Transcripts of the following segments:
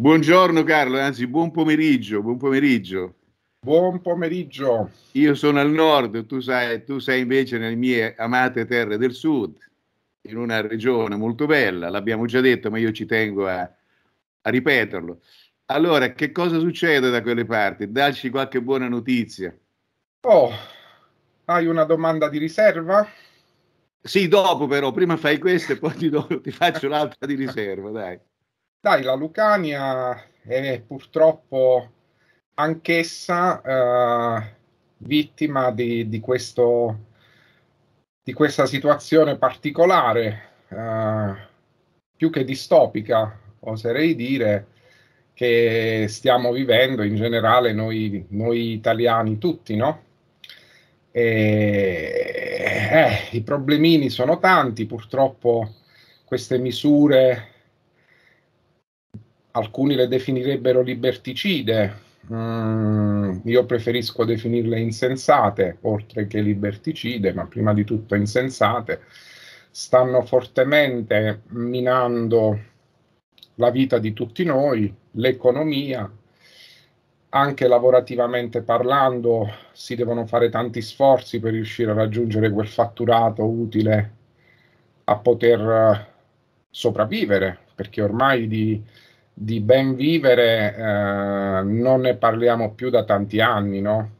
Buongiorno Carlo, anzi buon pomeriggio, buon pomeriggio. Buon pomeriggio. Io sono al nord, tu, sai, tu sei invece nelle mie amate terre del sud, in una regione molto bella, l'abbiamo già detto, ma io ci tengo a, a ripeterlo. Allora, che cosa succede da quelle parti? Dacci qualche buona notizia. Oh, hai una domanda di riserva? Sì, dopo però, prima fai questa e poi ti, do, ti faccio l'altra di riserva, dai. Dai, la Lucania è purtroppo anch'essa eh, vittima di, di, questo, di, questa situazione particolare, eh, più che distopica, oserei dire, che stiamo vivendo in generale noi, noi italiani tutti, no? E, eh, I problemini sono tanti, purtroppo queste misure alcuni le definirebbero liberticide, Mm, io preferisco definirle insensate oltre che liberticide, ma prima di tutto insensate, stanno fortemente minando la vita di tutti noi, l'economia, anche lavorativamente parlando si devono fare tanti sforzi per riuscire a raggiungere quel fatturato utile a poter eh, sopravvivere, perché ormai di di ben vivere eh, non ne parliamo più da tanti anni, no?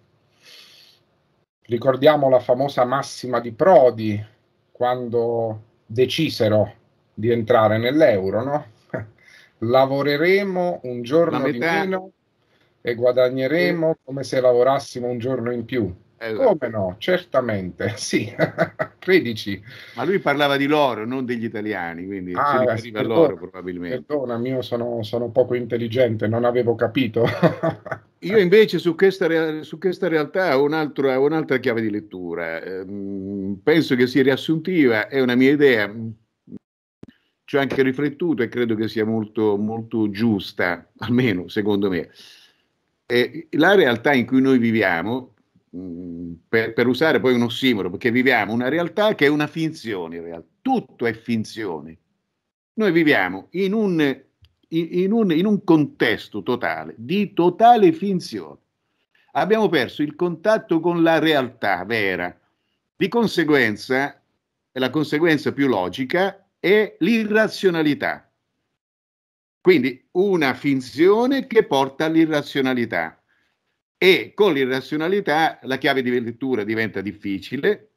Ricordiamo la famosa massima di Prodi quando decisero di entrare nell'euro, no? Lavoreremo un giorno di meno e guadagneremo come se lavorassimo un giorno in più. Esatto. Come no? Certamente, sì, credici. Ma lui parlava di loro, non degli italiani, quindi ah, si riferiva a loro probabilmente. Perdonami, io sono, sono, poco intelligente, non avevo capito. io invece su questa, su questa realtà ho un'altra, un'altra, chiave di lettura, ehm, penso che sia riassuntiva, è una mia idea, ci ho anche riflettuto e credo che sia molto, molto giusta, almeno secondo me. Eh, la realtà in cui noi viviamo per, per, usare poi uno simbolo, perché viviamo una realtà che è una finzione, in realtà. tutto è finzione. Noi viviamo in un, in, un, in un contesto totale, di totale finzione. Abbiamo perso il contatto con la realtà vera. Di conseguenza, la conseguenza più logica è l'irrazionalità. Quindi una finzione che porta all'irrazionalità e con l'irrazionalità la chiave di lettura diventa difficile,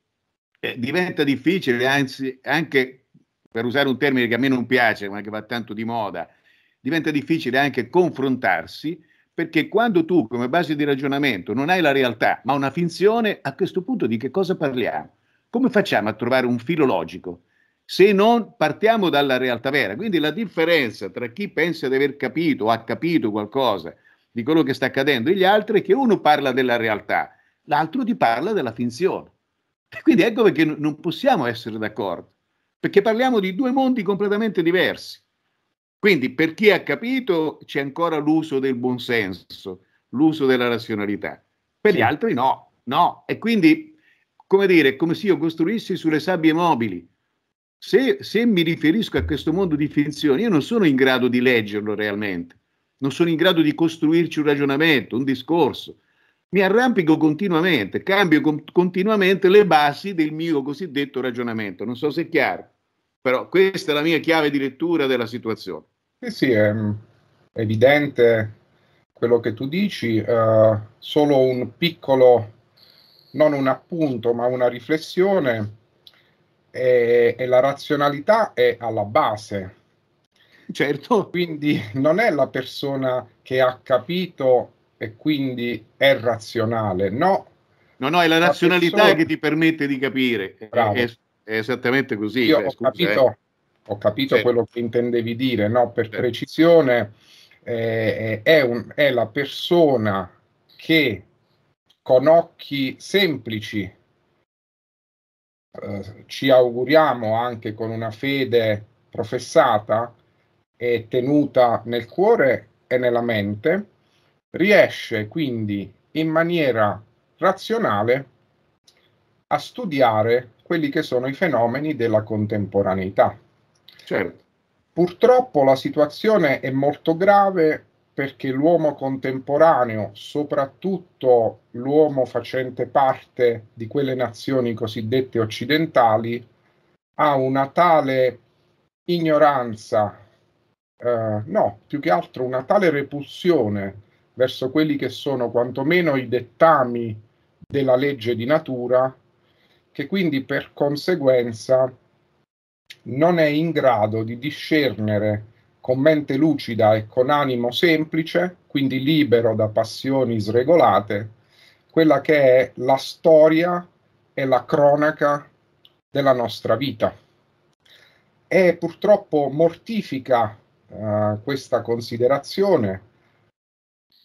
eh, diventa difficile anzi anche, per usare un termine che a me non piace ma che va tanto di moda, diventa difficile anche confrontarsi perché quando tu come base di ragionamento non hai la realtà ma una finzione, a questo punto di che cosa parliamo? Come facciamo a trovare un filo logico? se non partiamo dalla realtà vera. Quindi la differenza tra chi pensa di aver capito o ha capito qualcosa di quello che sta accadendo e gli altri è che uno parla della realtà, l'altro ti parla della finzione. E Quindi ecco perché non possiamo essere d'accordo, perché parliamo di due mondi completamente diversi. Quindi per chi ha capito c'è ancora l'uso del buonsenso, l'uso della razionalità, per gli altri no, no. E quindi, come dire, come se io costruissi sulle sabbie mobili. Se, se mi riferisco a questo mondo di finzione, io non sono in grado di leggerlo realmente non sono in grado di costruirci un ragionamento, un discorso. Mi arrampico continuamente, cambio com- continuamente le basi del mio cosiddetto ragionamento. Non so se è chiaro, però questa è la mia chiave di lettura della situazione. Sì, sì, è mm, evidente quello che tu dici, uh, solo un piccolo, non un appunto, ma una riflessione e, e la razionalità è alla base certo. Quindi non è la persona che ha capito e quindi è razionale, no. No, no, è la, la razionalità persona... che ti permette di capire. Bravo. È, è esattamente così. Io cioè, ho, scusa, capito, eh. ho, capito, certo. quello che intendevi dire, no? Per certo. precisione eh, eh è, un, è la persona che con occhi semplici Uh, ci auguriamo anche con una fede professata, e tenuta nel cuore e nella mente, riesce quindi in maniera razionale a studiare quelli che sono i fenomeni della contemporaneità. Certo. Purtroppo la situazione è molto grave perché l'uomo contemporaneo, soprattutto l'uomo facente parte di quelle nazioni cosiddette occidentali, ha una tale ignoranza eh, no, più che altro una tale repulsione verso quelli che sono quantomeno i dettami della legge di natura, che quindi per conseguenza non è in grado di discernere con mente lucida e con animo semplice, quindi libero da passioni sregolate, quella che è la storia e la cronaca della nostra vita. E purtroppo mortifica uh, questa considerazione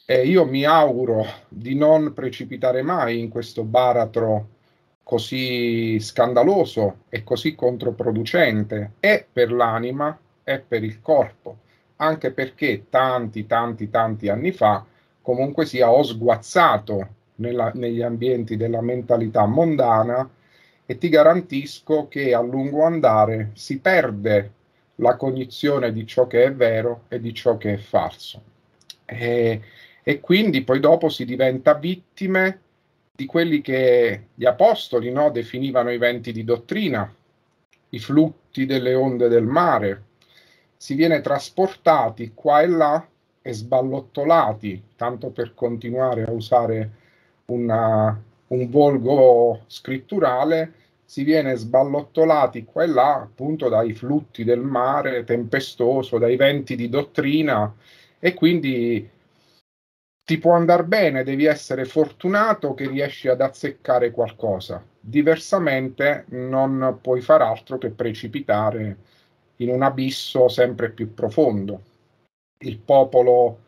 e io mi auguro di non precipitare mai in questo baratro così scandaloso e così controproducente e per l'anima e per il corpo, anche perché tanti, tanti, tanti anni fa comunque sia ho sguazzato nella, negli ambienti della mentalità mondana e ti garantisco che a lungo andare si perde la cognizione di ciò che è vero e di ciò che è falso. E, e quindi poi dopo si diventa vittime di quelli che gli apostoli no, definivano i venti di dottrina, i flutti delle onde del mare. Si viene trasportati qua e là e sballottolati, tanto per continuare a usare una, un volgo scritturale, si viene sballottolati qua e là appunto dai flutti del mare tempestoso, dai venti di dottrina e quindi ti può andare bene, devi essere fortunato che riesci ad azzeccare qualcosa, diversamente non puoi far altro che precipitare in un abisso sempre più profondo. Il popolo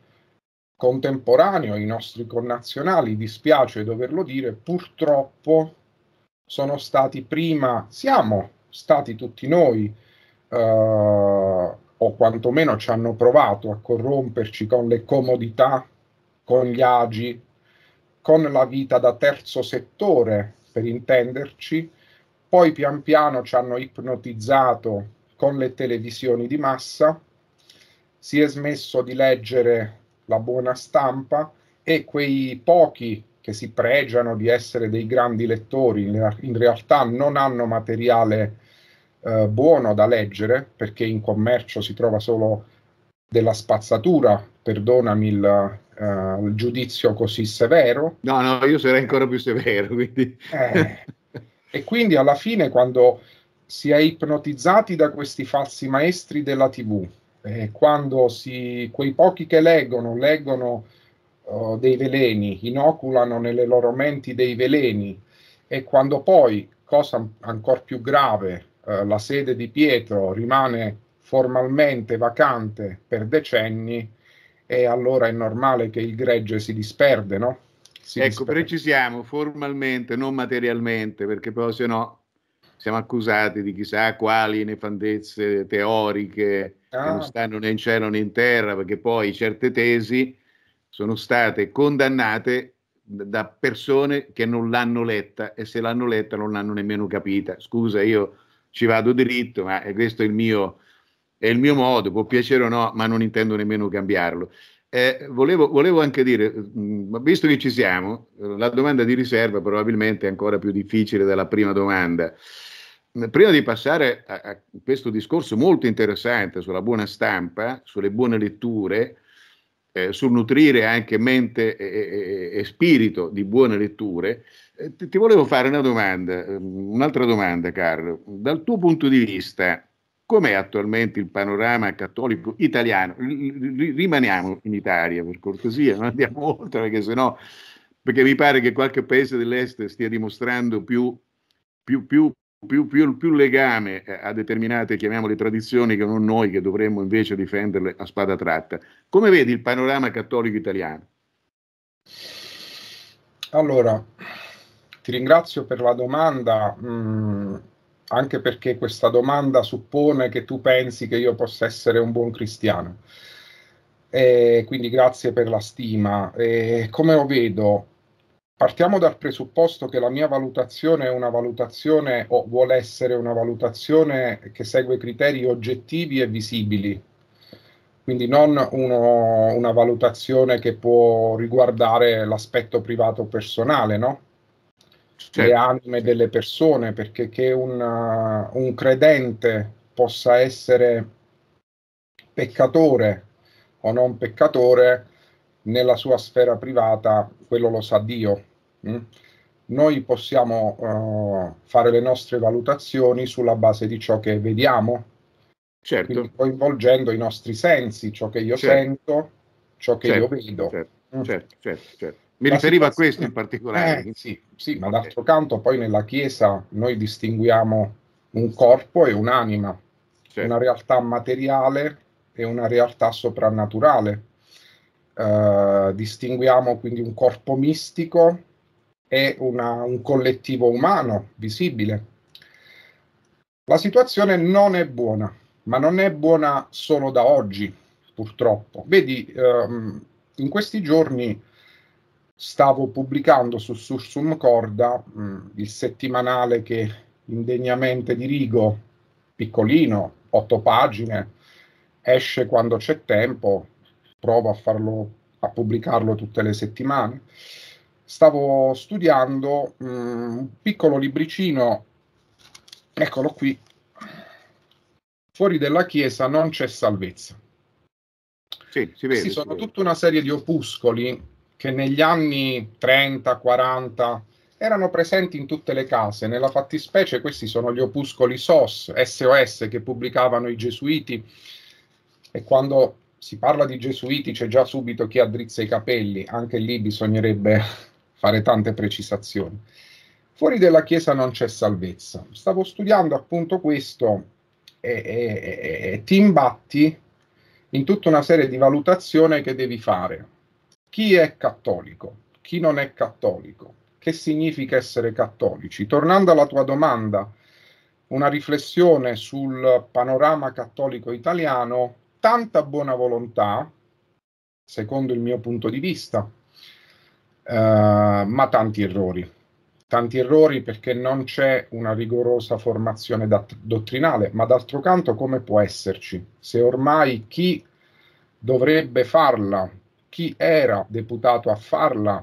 contemporaneo, i nostri connazionali, dispiace doverlo dire, purtroppo sono stati prima, siamo stati tutti noi, eh, o quantomeno ci hanno provato a corromperci con le comodità, con gli agi, con la vita da terzo settore, per intenderci, poi pian piano ci hanno ipnotizzato con le televisioni di massa, si è smesso di leggere la buona stampa e quei pochi che si pregiano di essere dei grandi lettori, in, in realtà non hanno materiale eh, buono da leggere, perché in commercio si trova solo della spazzatura, perdonami il, uh, il, giudizio così severo. No, no, io sarei ancora più severo. Quindi. eh, e quindi alla fine quando si è ipnotizzati da questi falsi maestri della TV, eh, quando si, quei pochi che leggono, leggono dei veleni, inoculano nelle loro menti dei veleni e quando poi, cosa ancora più grave, eh, la sede di Pietro rimane formalmente vacante per decenni, e allora è normale che il gregge si disperde, no? Si ecco, disperde. precisiamo formalmente, non materialmente, perché poi se no siamo accusati di chissà quali nefandezze teoriche ah. che non ah. stanno né in cielo né in terra, perché poi certe tesi sono state condannate da persone che non l'hanno letta e se l'hanno letta non l'hanno nemmeno capita. Scusa, io ci vado diritto, ma questo è il mio, è il mio modo, può piacere o no, ma non intendo nemmeno cambiarlo. Eh, volevo, volevo, anche dire, mm, visto che ci siamo, eh, la domanda di riserva probabilmente è ancora più difficile della prima domanda. Mm, prima di passare a, a questo discorso molto interessante sulla buona stampa, sulle buone letture, eh, subnutrire anche mente e, e, e, spirito di buone letture, eh, ti, ti, volevo fare una domanda, ehm, un'altra domanda Carlo. Dal tuo punto di vista, com'è attualmente il panorama cattolico italiano? R- rimaniamo in Italia per cortesia, non andiamo oltre perché sennò perché mi pare che qualche paese dell'est stia dimostrando più, più, più più, più, più, legame eh, a determinate, chiamiamole, tradizioni che non noi, che dovremmo invece difenderle a spada tratta. Come vedi il panorama cattolico italiano? Allora, ti ringrazio per la domanda, mh, mm, anche perché questa domanda suppone che tu pensi che io possa essere un buon cristiano. E eh, quindi grazie per la stima. E eh, come lo vedo? Partiamo dal presupposto che la mia valutazione è una valutazione o vuole essere una valutazione che segue criteri oggettivi e visibili, quindi non uno, una valutazione che può riguardare l'aspetto privato personale, no? certo. le anime delle persone, perché che una, un credente possa essere peccatore o non peccatore nella sua sfera privata, quello lo sa Dio. Mm? Noi possiamo uh, fare le nostre valutazioni sulla base di ciò che vediamo, certo. Quindi coinvolgendo i nostri sensi, ciò che io certo. sento, ciò che certo, io vedo. Certo, mm. certo, certo, certo Mi la riferivo a questo in particolare. Eh, sì, sì, ma okay. d'altro eh. canto poi nella Chiesa noi distinguiamo un corpo e un'anima, certo. una realtà materiale e una realtà soprannaturale. Uh, distinguiamo quindi un corpo mistico è una, un collettivo umano, visibile. La situazione non è buona, ma non è buona solo da oggi, purtroppo. Vedi, ehm, in questi giorni stavo pubblicando su Sursum Corda mh, mm, il settimanale che indegnamente dirigo, piccolino, otto pagine, esce quando c'è tempo, provo a farlo, a pubblicarlo tutte le settimane stavo studiando mh, mm, un piccolo libricino, eccolo qui, fuori della Chiesa non c'è salvezza. Sì, si vede, Questi sono vede. tutta una serie di opuscoli che negli anni 30, 40 erano presenti in tutte le case. Nella fattispecie questi sono gli opuscoli SOS, SOS che pubblicavano i gesuiti e quando si parla di gesuiti c'è già subito chi addrizza i capelli, anche lì bisognerebbe fare tante precisazioni. Fuori dalla Chiesa non c'è salvezza. Stavo studiando appunto questo e, e, e ti imbatti in tutta una serie di valutazioni che devi fare. Chi è cattolico? Chi non è cattolico? Che significa essere cattolici? Tornando alla tua domanda, una riflessione sul panorama cattolico italiano, tanta buona volontà, secondo il mio punto di vista, eh, ma tanti errori. Tanti errori perché non c'è una rigorosa formazione dat- dottrinale, ma d'altro canto come può esserci? Se ormai chi dovrebbe farla, chi era deputato a farla,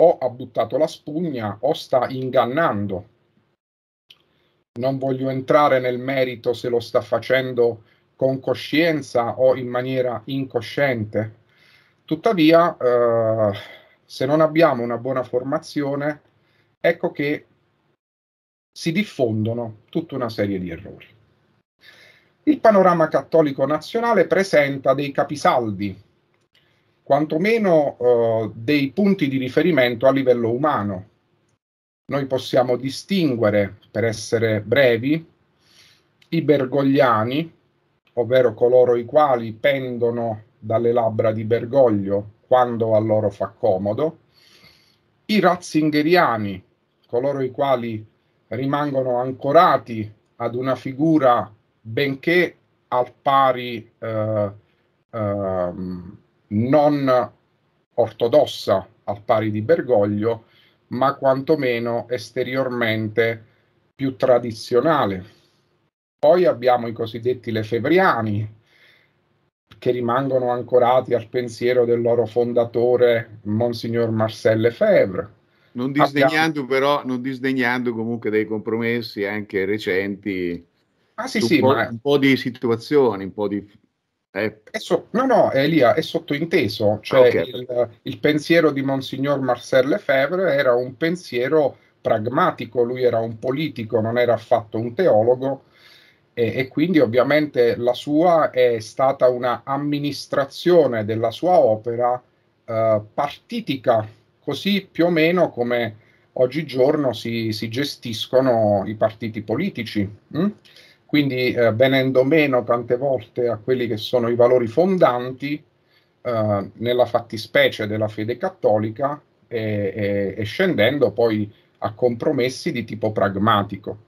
o ha buttato la spugna o sta ingannando. Non voglio entrare nel merito se lo sta facendo con coscienza o in maniera incosciente. Tuttavia, eh, se non abbiamo una buona formazione, ecco che si diffondono tutta una serie di errori. Il panorama cattolico nazionale presenta dei capisaldi, quantomeno eh, dei punti di riferimento a livello umano. Noi possiamo distinguere, per essere brevi, i bergogliani, ovvero coloro i quali pendono dalle labbra di Bergoglio quando a loro fa comodo, i razzingeriani, coloro i quali rimangono ancorati ad una figura benché al pari eh, eh, non ortodossa, al pari di Bergoglio, ma quantomeno esteriormente più tradizionale. Poi abbiamo i cosiddetti lefebriani, che rimangono ancorati al pensiero del loro fondatore, Monsignor Marcel Lefebvre. Non disdegnando però, non disdegnando comunque dei compromessi anche recenti, ah, sì, sì, po- ma... un po' di situazioni, un po' di eh. So, no, no, Elia, è sottointeso, cioè okay. il, il, pensiero di Monsignor Marcel Lefebvre era un pensiero pragmatico, lui era un politico, non era affatto un teologo, e, e, quindi ovviamente la sua è stata una amministrazione della sua opera eh, partitica, così più o meno come oggigiorno si, si gestiscono i partiti politici. Mh? Mm? Quindi eh, venendo meno tante volte a quelli che sono i valori fondanti, eh, nella fattispecie della fede cattolica, e, e, e scendendo poi a compromessi di tipo pragmatico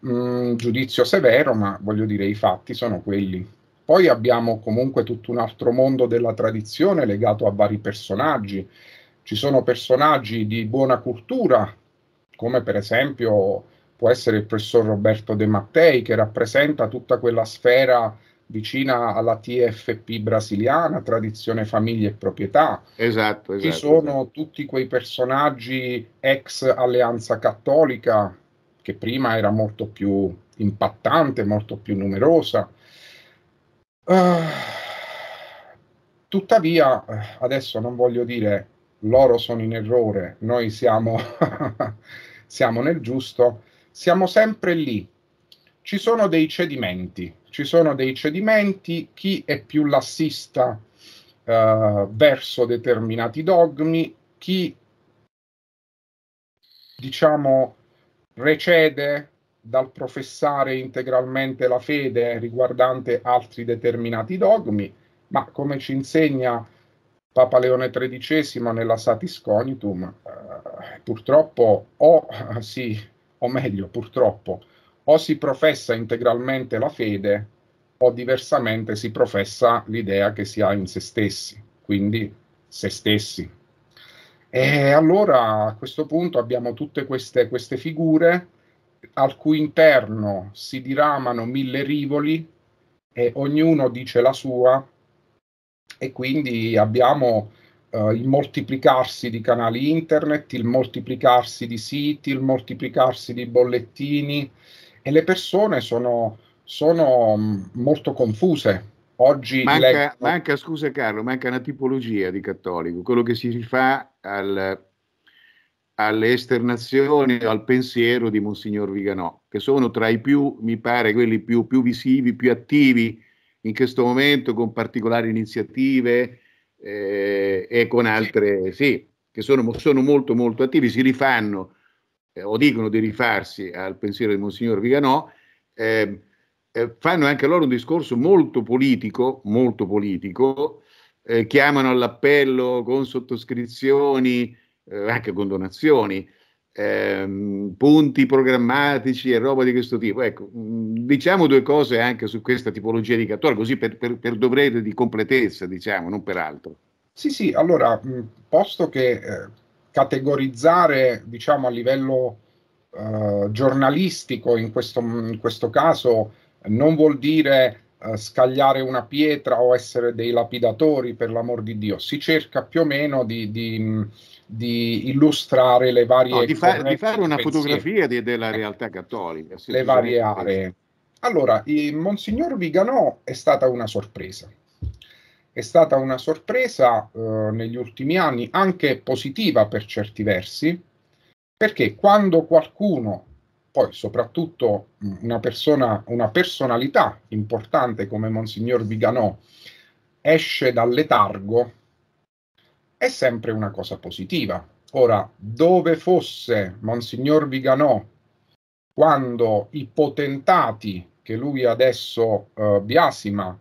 mh, giudizio severo, ma voglio dire i fatti sono quelli. Poi abbiamo comunque tutto un altro mondo della tradizione legato a vari personaggi. Ci sono personaggi di buona cultura, come per esempio può essere il professor Roberto De Mattei, che rappresenta tutta quella sfera vicina alla TFP brasiliana, tradizione famiglia e proprietà. Esatto, esatto. Ci sono esatto. tutti quei personaggi ex alleanza cattolica che prima era molto più impattante, molto più numerosa. Uh, tuttavia, eh, adesso non voglio dire loro sono in errore, noi siamo, siamo nel giusto, siamo sempre lì. Ci sono dei cedimenti, ci sono dei cedimenti, chi è più lassista uh, verso determinati dogmi, chi diciamo recede dal professare integralmente la fede riguardante altri determinati dogmi, ma come ci insegna Papa Leone XIII nella Satis Cognitum, eh, purtroppo o eh, si, o meglio, purtroppo, o si professa integralmente la fede o diversamente si professa l'idea che si ha in se stessi, quindi se stessi, e allora a questo punto abbiamo tutte queste, queste figure al cui interno si diramano mille rivoli e ognuno dice la sua e quindi abbiamo eh, il moltiplicarsi di canali internet, il moltiplicarsi di siti, il moltiplicarsi di bollettini e le persone sono, sono mm, molto confuse Oggi manca, leggo... manca, scusa Carlo, manca una tipologia di cattolico, quello che si rifà al, alle esternazioni al pensiero di Monsignor Viganò, che sono tra i più, mi pare, quelli più, più visivi, più attivi in questo momento, con particolari iniziative eh, e con altre, sì, che sono, sono molto molto attivi, si rifanno eh, o dicono di rifarsi al pensiero di Monsignor Viganò. Eh, eh, fanno anche loro un discorso molto politico, molto politico eh, chiamano all'appello con sottoscrizioni, eh, anche con donazioni, ehm, punti programmatici e roba di questo tipo. Ecco, mm, diciamo due cose anche su questa tipologia di cattura, così per, per, per dovere di completezza, diciamo, non per altro. Sì, sì, allora, mm, posto che eh, categorizzare, diciamo, a livello eh, giornalistico, in questo, in questo caso, non vuol dire eh, scagliare una pietra o essere dei lapidatori, per l'amor di Dio. Si cerca più o meno di, di, di illustrare le varie... No, di, fa, di, fare una fotografia della realtà cattolica. Le varie aree. Allora, Monsignor Viganò è stata una sorpresa. È stata una sorpresa eh, negli ultimi anni, anche positiva per certi versi, perché quando qualcuno poi soprattutto mm, una, persona, una personalità importante come Monsignor Viganò esce dal letargo, è sempre una cosa positiva. Ora, dove fosse Monsignor Viganò quando i potentati che lui adesso eh, biasima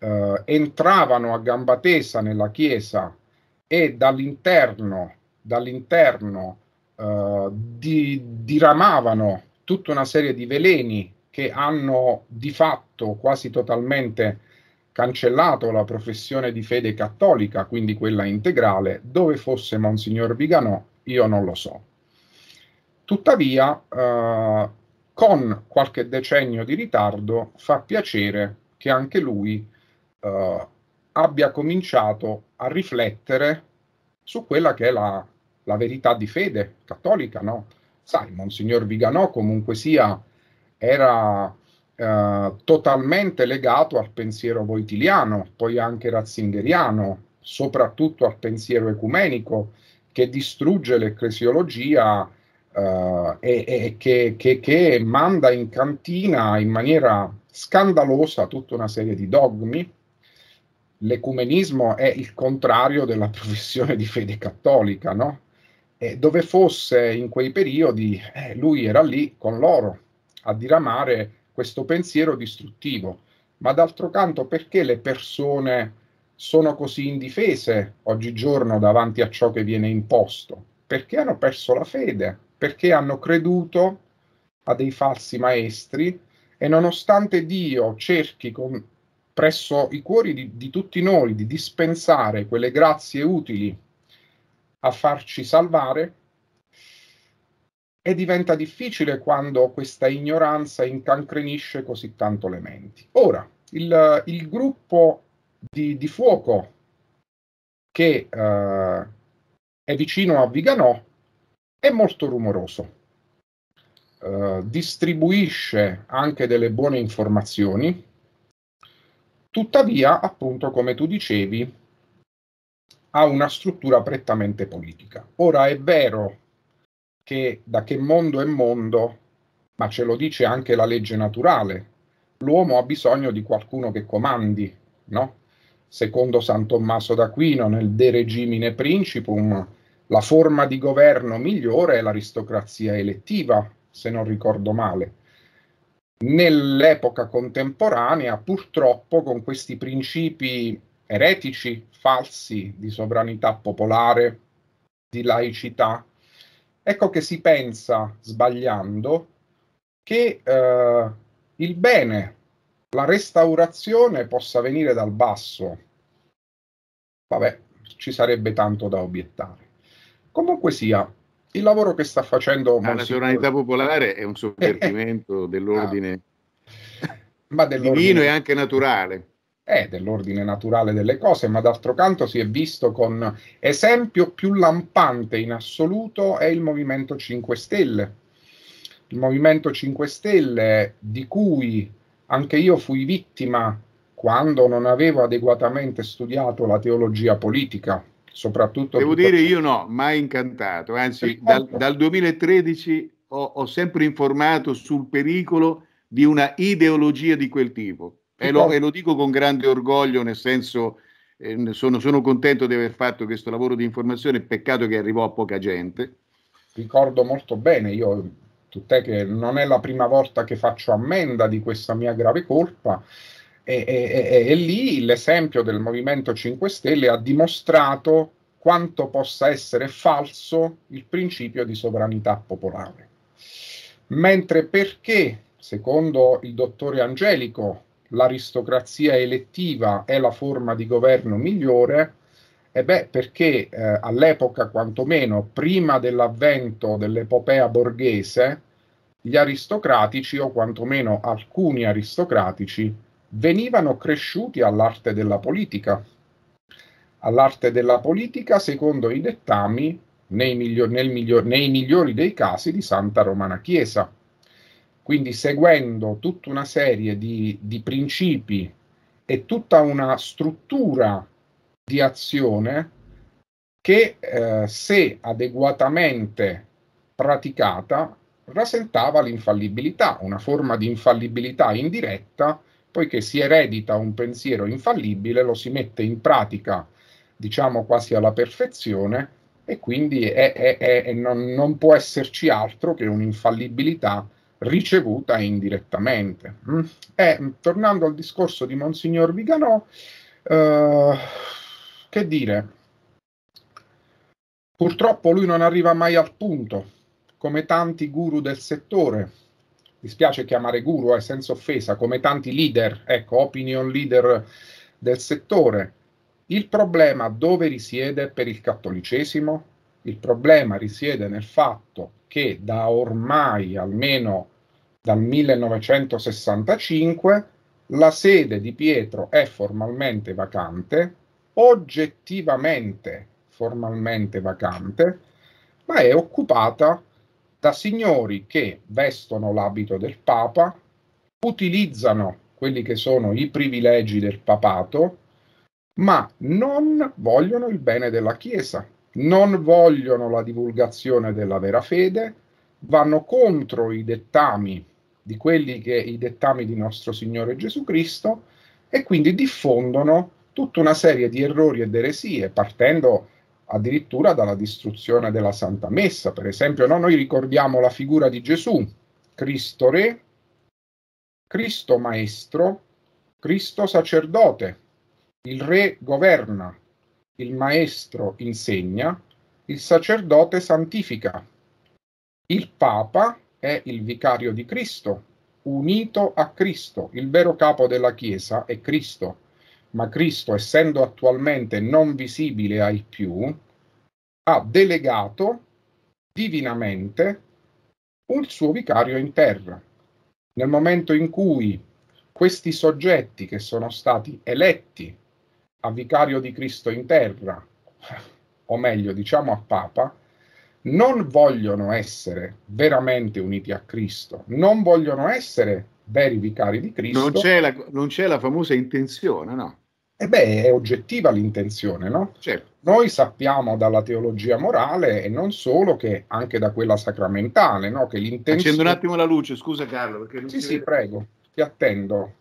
eh, entravano a gamba tesa nella chiesa e dall'interno, dall'interno eh, di, diramavano tutta una serie di veleni che hanno di fatto quasi totalmente cancellato la professione di fede cattolica, quindi quella integrale, dove fosse Monsignor Viganò, io non lo so. Tuttavia, eh, con qualche decennio di ritardo, fa piacere che anche lui eh, abbia cominciato a riflettere su quella che è la la verità di fede cattolica, no? Sai, Monsignor Viganò comunque sia era eh, totalmente legato al pensiero voitiliano, poi anche razzingeriano, soprattutto al pensiero ecumenico che distrugge l'ecclesiologia eh, e, e che, che, che manda in cantina in maniera scandalosa tutta una serie di dogmi l'ecumenismo è il contrario della professione di fede cattolica, no? eh, dove fosse in quei periodi, eh, lui era lì con loro a diramare questo pensiero distruttivo. Ma d'altro canto, perché le persone sono così indifese oggigiorno davanti a ciò che viene imposto? Perché hanno perso la fede, perché hanno creduto a dei falsi maestri e nonostante Dio cerchi con, presso i cuori di, di tutti noi di dispensare quelle grazie utili a farci salvare e diventa difficile quando questa ignoranza incancrenisce così tanto le menti. Ora, il, il gruppo di, di, fuoco che eh, è vicino a Viganò è molto rumoroso, eh, distribuisce anche delle buone informazioni, tuttavia, appunto, come tu dicevi, ha una struttura prettamente politica. Ora è vero che da che mondo è mondo, ma ce lo dice anche la legge naturale, l'uomo ha bisogno di qualcuno che comandi, no? Secondo San Tommaso d'Aquino nel De Regimine Principum, la forma di governo migliore è l'aristocrazia elettiva, se non ricordo male. Nell'epoca contemporanea, purtroppo, con questi principi eretici, falsi, di sovranità popolare, di laicità. Ecco che si pensa, sbagliando, che eh, il bene, la restaurazione possa venire dal basso. Vabbè, ci sarebbe tanto da obiettare. Comunque sia, il lavoro che sta facendo... La sovranità popolare è un sovvertimento ah. dell'ordine ah. Ma dell'ordine... divino e anche naturale è dell'ordine naturale delle cose, ma d'altro canto si è visto con esempio più lampante in assoluto è il Movimento 5 Stelle. Il Movimento 5 Stelle di cui anche io fui vittima quando non avevo adeguatamente studiato la teologia politica, soprattutto... Devo dire tutto... io no, mai incantato, anzi dal, ecco. dal 2013 ho, ho sempre informato sul pericolo di una ideologia di quel tipo e lo, e lo dico con grande orgoglio, nel senso eh, sono, sono contento di aver fatto questo lavoro di informazione, peccato che arrivò a poca gente. Ricordo molto bene, io tutt'è che non è la prima volta che faccio ammenda di questa mia grave colpa. E, e, e, e, lì l'esempio del Movimento 5 Stelle ha dimostrato quanto possa essere falso il principio di sovranità popolare. Mentre perché, secondo il dottore Angelico, l'aristocrazia elettiva è la forma di governo migliore? E beh, perché eh, all'epoca, quantomeno prima dell'avvento dell'epopea borghese, gli aristocratici, o quantomeno alcuni aristocratici, venivano cresciuti all'arte della politica. All'arte della politica secondo i dettami, nei, miglior, miglior, nei migliori dei casi, di Santa Romana Chiesa quindi seguendo tutta una serie di, di principi e tutta una struttura di azione che eh, se adeguatamente praticata rasentava l'infallibilità, una forma di infallibilità indiretta, poiché si eredita un pensiero infallibile, lo si mette in pratica, diciamo quasi alla perfezione, e quindi è, è, è, non, non può esserci altro che un'infallibilità ricevuta indirettamente. Mm. E mm, tornando al discorso di Monsignor Viganò, eh, che dire, purtroppo lui non arriva mai al punto, come tanti guru del settore, dispiace chiamare guru, eh, senza offesa, come tanti leader, ecco, opinion leader del settore. Il problema dove risiede per il cattolicesimo? Il problema risiede nel fatto che da ormai almeno dal 1965 la sede di Pietro è formalmente vacante, oggettivamente formalmente vacante, ma è occupata da signori che vestono l'abito del Papa, utilizzano quelli che sono i privilegi del papato, ma non vogliono il bene della Chiesa, non vogliono la divulgazione della vera fede, vanno contro i dettami di quelli che i dettami di nostro Signore Gesù Cristo e quindi diffondono tutta una serie di errori ed eresie, partendo addirittura dalla distruzione della Santa Messa. Per esempio, no? noi ricordiamo la figura di Gesù, Cristo Re, Cristo Maestro, Cristo Sacerdote. Il Re governa, il maestro insegna, il sacerdote santifica, il Papa è il vicario di Cristo, unito a Cristo. Il vero capo della Chiesa è Cristo, ma Cristo, essendo attualmente non visibile ai più, ha delegato divinamente un suo vicario in terra. Nel momento in cui questi soggetti che sono stati eletti a vicario di Cristo in terra, o meglio diciamo a Papa, non vogliono essere veramente uniti a Cristo, non vogliono essere veri vicari di Cristo. Non c'è la, non c'è la famosa intenzione, no? E beh, è oggettiva l'intenzione, no? Certo. Noi sappiamo dalla teologia morale e non solo che anche da quella sacramentale, no? Che l'intenzione... Accendo un attimo la luce, scusa Carlo. Perché non sì, si sì, vede... prego, ti attendo.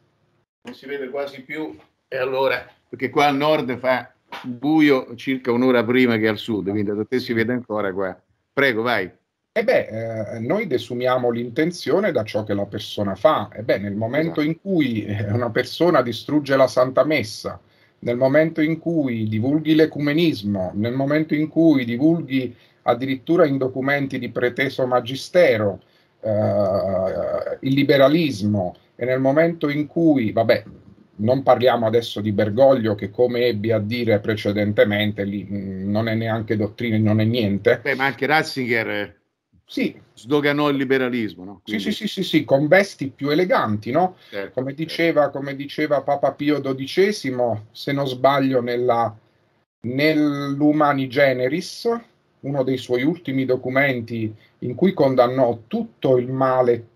Non si vede quasi più e allora, perché qua al nord fa buio circa un'ora prima che al sud, quindi da te si vede ancora qua. Prego, vai. E eh beh, eh, noi desumiamo l'intenzione da ciò che la persona fa. E eh beh, nel momento in esatto. cui eh, una persona distrugge la Santa Messa, nel momento in cui divulghi l'ecumenismo, nel momento in cui divulghi addirittura in documenti di preteso magistero eh, il liberalismo, e nel momento in cui, vabbè, non parliamo adesso di Bergoglio che come ebbe a dire precedentemente lì mm, non è neanche dottrina, non è niente. Beh, ma anche Ratzinger eh, sì. sdoganò il liberalismo. No? Quindi... Sì, sì, sì, sì, sì, con vesti più eleganti, no? Certo, come, certo. diceva, certo. come, diceva, Papa Pio XII, se non sbaglio, nella, nell'Umani Generis, uno dei suoi ultimi documenti in cui condannò tutto il male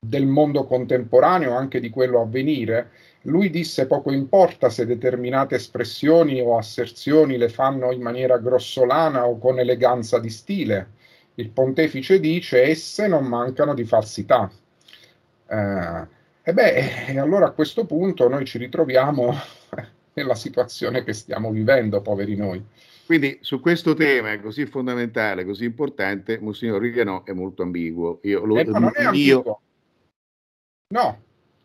del mondo contemporaneo, anche di quello a venire, lui disse poco importa se determinate espressioni o asserzioni le fanno in maniera grossolana o con eleganza di stile. Il pontefice dice esse non mancano di falsità. Eh, e beh, e allora a questo punto noi ci ritroviamo nella situazione che stiamo vivendo, poveri noi. Quindi su questo tema così fondamentale, così importante, Monsignor Riganò è molto ambiguo. Io lo, eh, non è ambiguo. Io... No,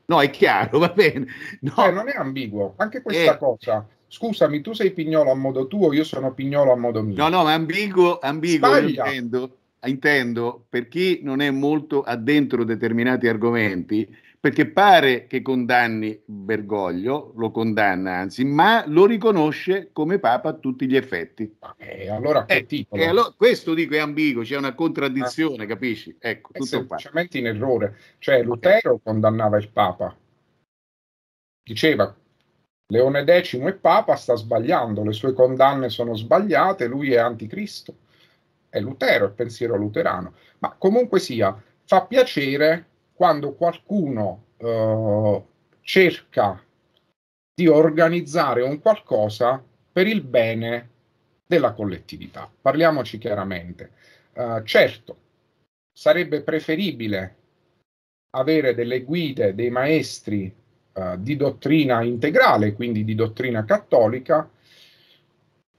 No, è chiaro, va bene. No. Eh, non è ambiguo, anche questa eh. cosa. Scusami, tu sei pignolo a modo tuo, io sono pignolo a modo mio. No, no, ma ambiguo, ambiguo intendo, intendo per chi non è molto addentro determinati argomenti perché pare che condanni Bergoglio, lo condanna anzi, ma lo riconosce come Papa a tutti gli effetti. Eh, allora che eh, eh titolo? Eh, allora, questo dico è ambiguo, c'è una contraddizione, ah. capisci? Ecco, è semplicemente in errore, cioè Lutero okay. condannava il Papa, diceva Leone X è Papa, sta sbagliando, le sue condanne sono sbagliate, lui è anticristo. È Lutero, il pensiero luterano. Ma comunque sia, fa piacere quando qualcuno eh, cerca di organizzare un qualcosa per il bene della collettività. Parliamoci chiaramente. Eh, certo, sarebbe preferibile avere delle guide, dei maestri eh, di dottrina integrale, quindi di dottrina cattolica,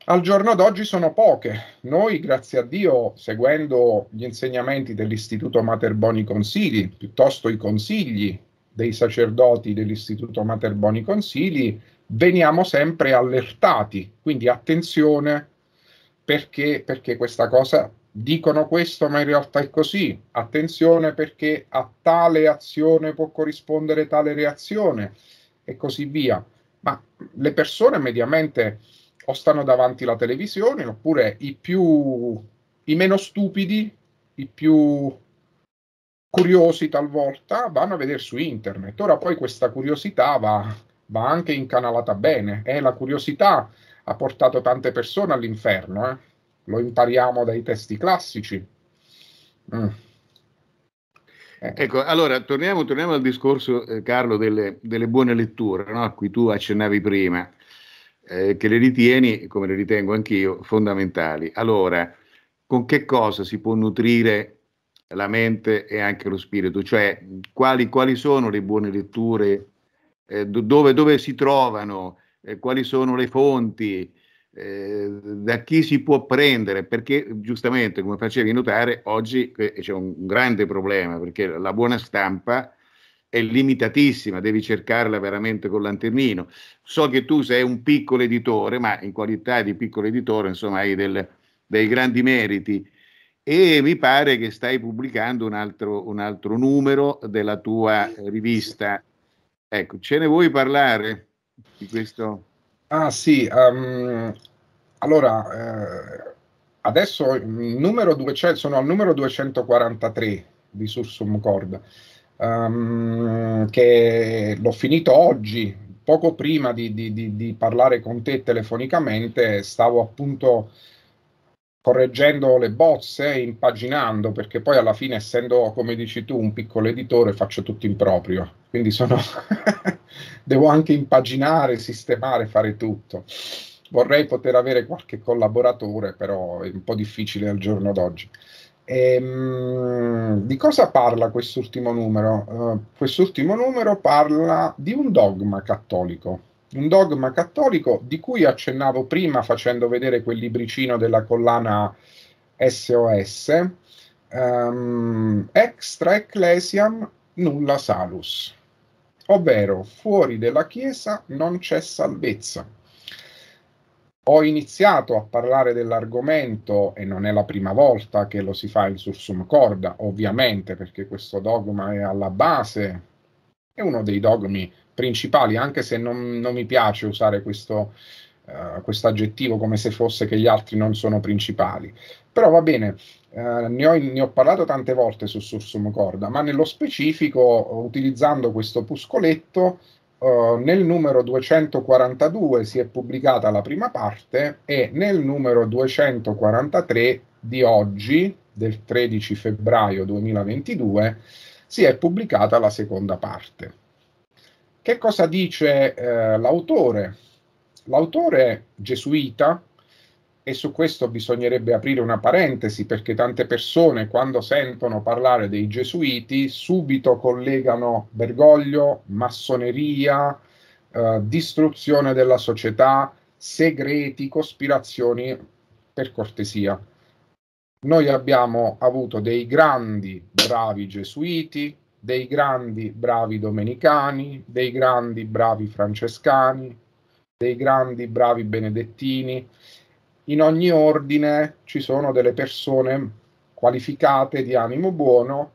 al giorno d'oggi sono poche. Noi, grazie a Dio, seguendo gli insegnamenti dell'Istituto Mater Boni Consili, piuttosto i consigli dei sacerdoti dell'Istituto Mater Boni Consili, veniamo sempre allertati. Quindi attenzione perché, perché questa cosa dicono questo, ma in realtà è così. Attenzione perché a tale azione può corrispondere tale reazione e così via. Ma le persone mediamente o stanno davanti alla televisione, oppure i più i meno stupidi, i più curiosi talvolta vanno a vedere su internet. Ora poi questa curiosità va, va anche incanalata bene. Eh? La curiosità ha portato tante persone all'inferno, eh? lo impariamo dai testi classici. Mm. Eh. Ecco, allora torniamo, torniamo al discorso, eh, Carlo, delle, delle buone letture no? a cui tu accennavi prima. Eh, che le ritieni, come le ritengo anch'io, fondamentali. Allora, con che cosa si può nutrire la mente e anche lo spirito? Cioè, quali, quali sono le buone letture? Eh, dove, dove, si trovano? Eh, quali sono le fonti? Eh, da chi si può prendere? Perché giustamente, come facevi notare, oggi eh, c'è un grande problema, perché la buona stampa è limitatissima, devi cercarla veramente col lanternino. So che tu sei un piccolo editore, ma in qualità di piccolo editore, insomma, hai del, dei grandi meriti e mi pare che stai pubblicando un altro, un altro numero della tua rivista. Ecco, ce ne vuoi parlare di questo? Ah sì, um, allora eh, adesso sono al numero 243 di Sursum Corda um, che l'ho finito oggi, poco prima di, di, di, di, parlare con te telefonicamente, stavo appunto correggendo le bozze, impaginando, perché poi alla fine, essendo, come dici tu, un piccolo editore, faccio tutto in proprio. Quindi sono devo anche impaginare, sistemare, fare tutto. Vorrei poter avere qualche collaboratore, però è un po' difficile al giorno d'oggi. Ehm, di cosa parla quest'ultimo numero? Uh, quest'ultimo numero parla di un dogma cattolico, un dogma cattolico di cui accennavo prima facendo vedere quel libricino della collana SOS, um, ehm, Extra Ecclesiam Nulla Salus, ovvero fuori dalla Chiesa non c'è salvezza ho iniziato a parlare dell'argomento e non è la prima volta che lo si fa il Sursum Corda, ovviamente perché questo dogma è alla base, è uno dei dogmi principali, anche se non, non mi piace usare questo, Uh, aggettivo come se fosse che gli altri non sono principali. Però va bene, uh, ne, ho, ne, ho, parlato tante volte su Sursum Corda, ma nello specifico, utilizzando questo puscoletto, eh, nel numero 242 si è pubblicata la prima parte e nel numero 243 di oggi, del 13 febbraio 2022, si è pubblicata la seconda parte. Che cosa dice eh, l'autore? L'autore gesuita e su questo bisognerebbe aprire una parentesi perché tante persone quando sentono parlare dei gesuiti subito collegano Bergoglio, massoneria, eh, distruzione della società, segreti, cospirazioni, per cortesia. Noi abbiamo avuto dei grandi bravi gesuiti, dei grandi bravi domenicani, dei grandi bravi francescani, dei grandi bravi benedettini in ogni ordine ci sono delle persone qualificate di animo buono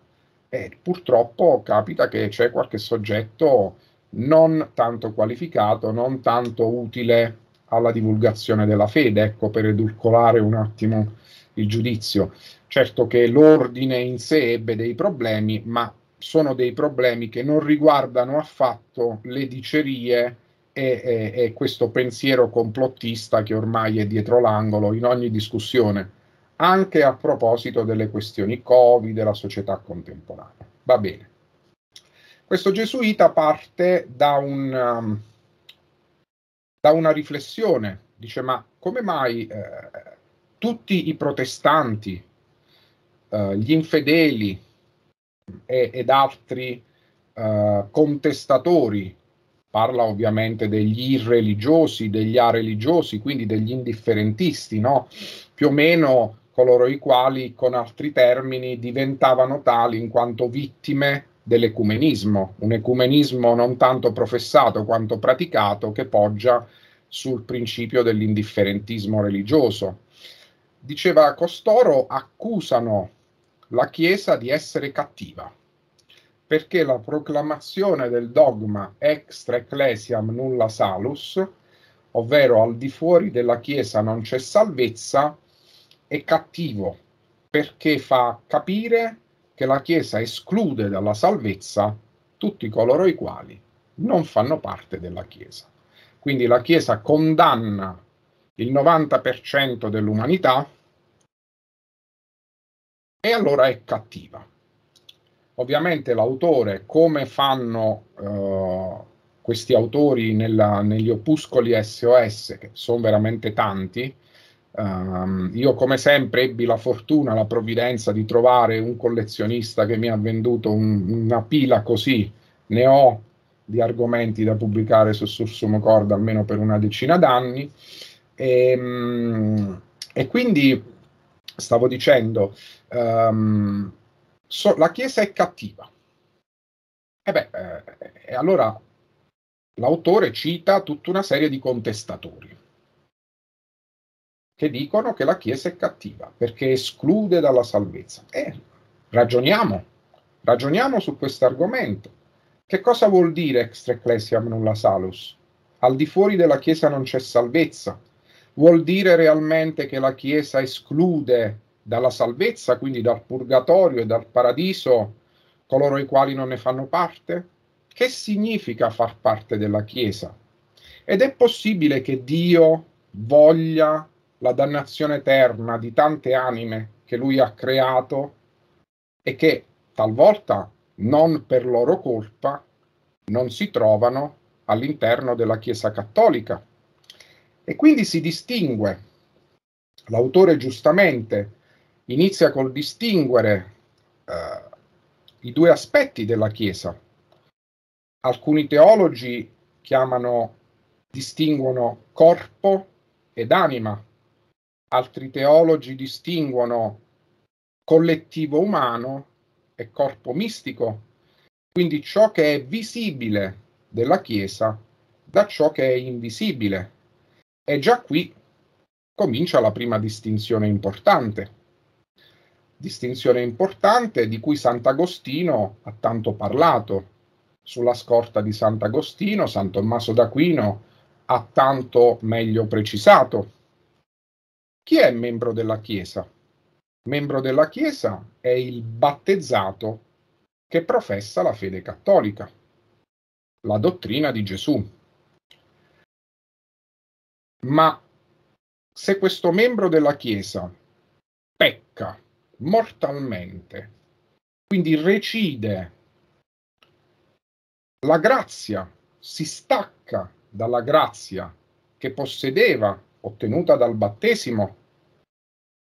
e purtroppo capita che c'è qualche soggetto non tanto qualificato, non tanto utile alla divulgazione della fede, ecco per edulcolare un attimo il giudizio. Certo che l'ordine in sé ebbe dei problemi, ma sono dei problemi che non riguardano affatto le dicerie e, e, e, questo pensiero complottista che ormai è dietro l'angolo in ogni discussione, anche a proposito delle questioni Covid della società contemporanea. Va bene. Questo gesuita parte da, un, um, da una riflessione, dice ma come mai eh, tutti i protestanti, eh, gli infedeli e, ed altri eh, contestatori parla ovviamente degli irreligiosi, degli areligiosi, quindi degli indifferentisti, no? più o meno coloro i quali, con altri termini, diventavano tali in quanto vittime dell'ecumenismo, un ecumenismo non tanto professato quanto praticato che poggia sul principio dell'indifferentismo religioso. Diceva costoro accusano la Chiesa di essere cattiva perché la proclamazione del dogma extra ecclesiam nulla salus, ovvero al di fuori della Chiesa non c'è salvezza, è cattivo perché fa capire che la Chiesa esclude dalla salvezza tutti coloro i quali non fanno parte della Chiesa. Quindi la Chiesa condanna il 90% dell'umanità e allora è cattiva ovviamente l'autore, come fanno uh, questi autori nella, negli opuscoli SOS, che sono veramente tanti, uh, io come sempre ebbi la fortuna, la provvidenza di trovare un collezionista che mi ha venduto un, una pila così, ne ho di argomenti da pubblicare su Sursum Corda almeno per una decina d'anni. E, ehm, e quindi stavo dicendo, um, so, la Chiesa è cattiva. E beh, eh, allora l'autore cita tutta una serie di contestatori che dicono che la Chiesa è cattiva perché esclude dalla salvezza. Eh, ragioniamo, ragioniamo su questo argomento. Che cosa vuol dire extra ecclesiam nulla salus? Al di fuori della Chiesa non c'è salvezza. Vuol dire realmente che la Chiesa esclude dalla salvezza, quindi dal purgatorio e dal paradiso, coloro i quali non ne fanno parte? Che significa far parte della Chiesa? Ed è possibile che Dio voglia la dannazione eterna di tante anime che Lui ha creato e che talvolta, non per loro colpa, non si trovano all'interno della Chiesa cattolica. E quindi si distingue, l'autore giustamente inizia col distinguere eh, i due aspetti della Chiesa. Alcuni teologi chiamano, distinguono corpo ed anima, altri teologi distinguono collettivo umano e corpo mistico, quindi ciò che è visibile della Chiesa da ciò che è invisibile. E già qui comincia la prima distinzione importante distinzione importante di cui Sant'Agostino ha tanto parlato. Sulla scorta di Sant'Agostino, San Tommaso d'Aquino ha tanto meglio precisato. Chi è membro della Chiesa? Membro della Chiesa è il battezzato che professa la fede cattolica, la dottrina di Gesù. Ma se questo membro della Chiesa pecca mortalmente. Quindi recide la grazia, si stacca dalla grazia che possedeva, ottenuta dal battesimo.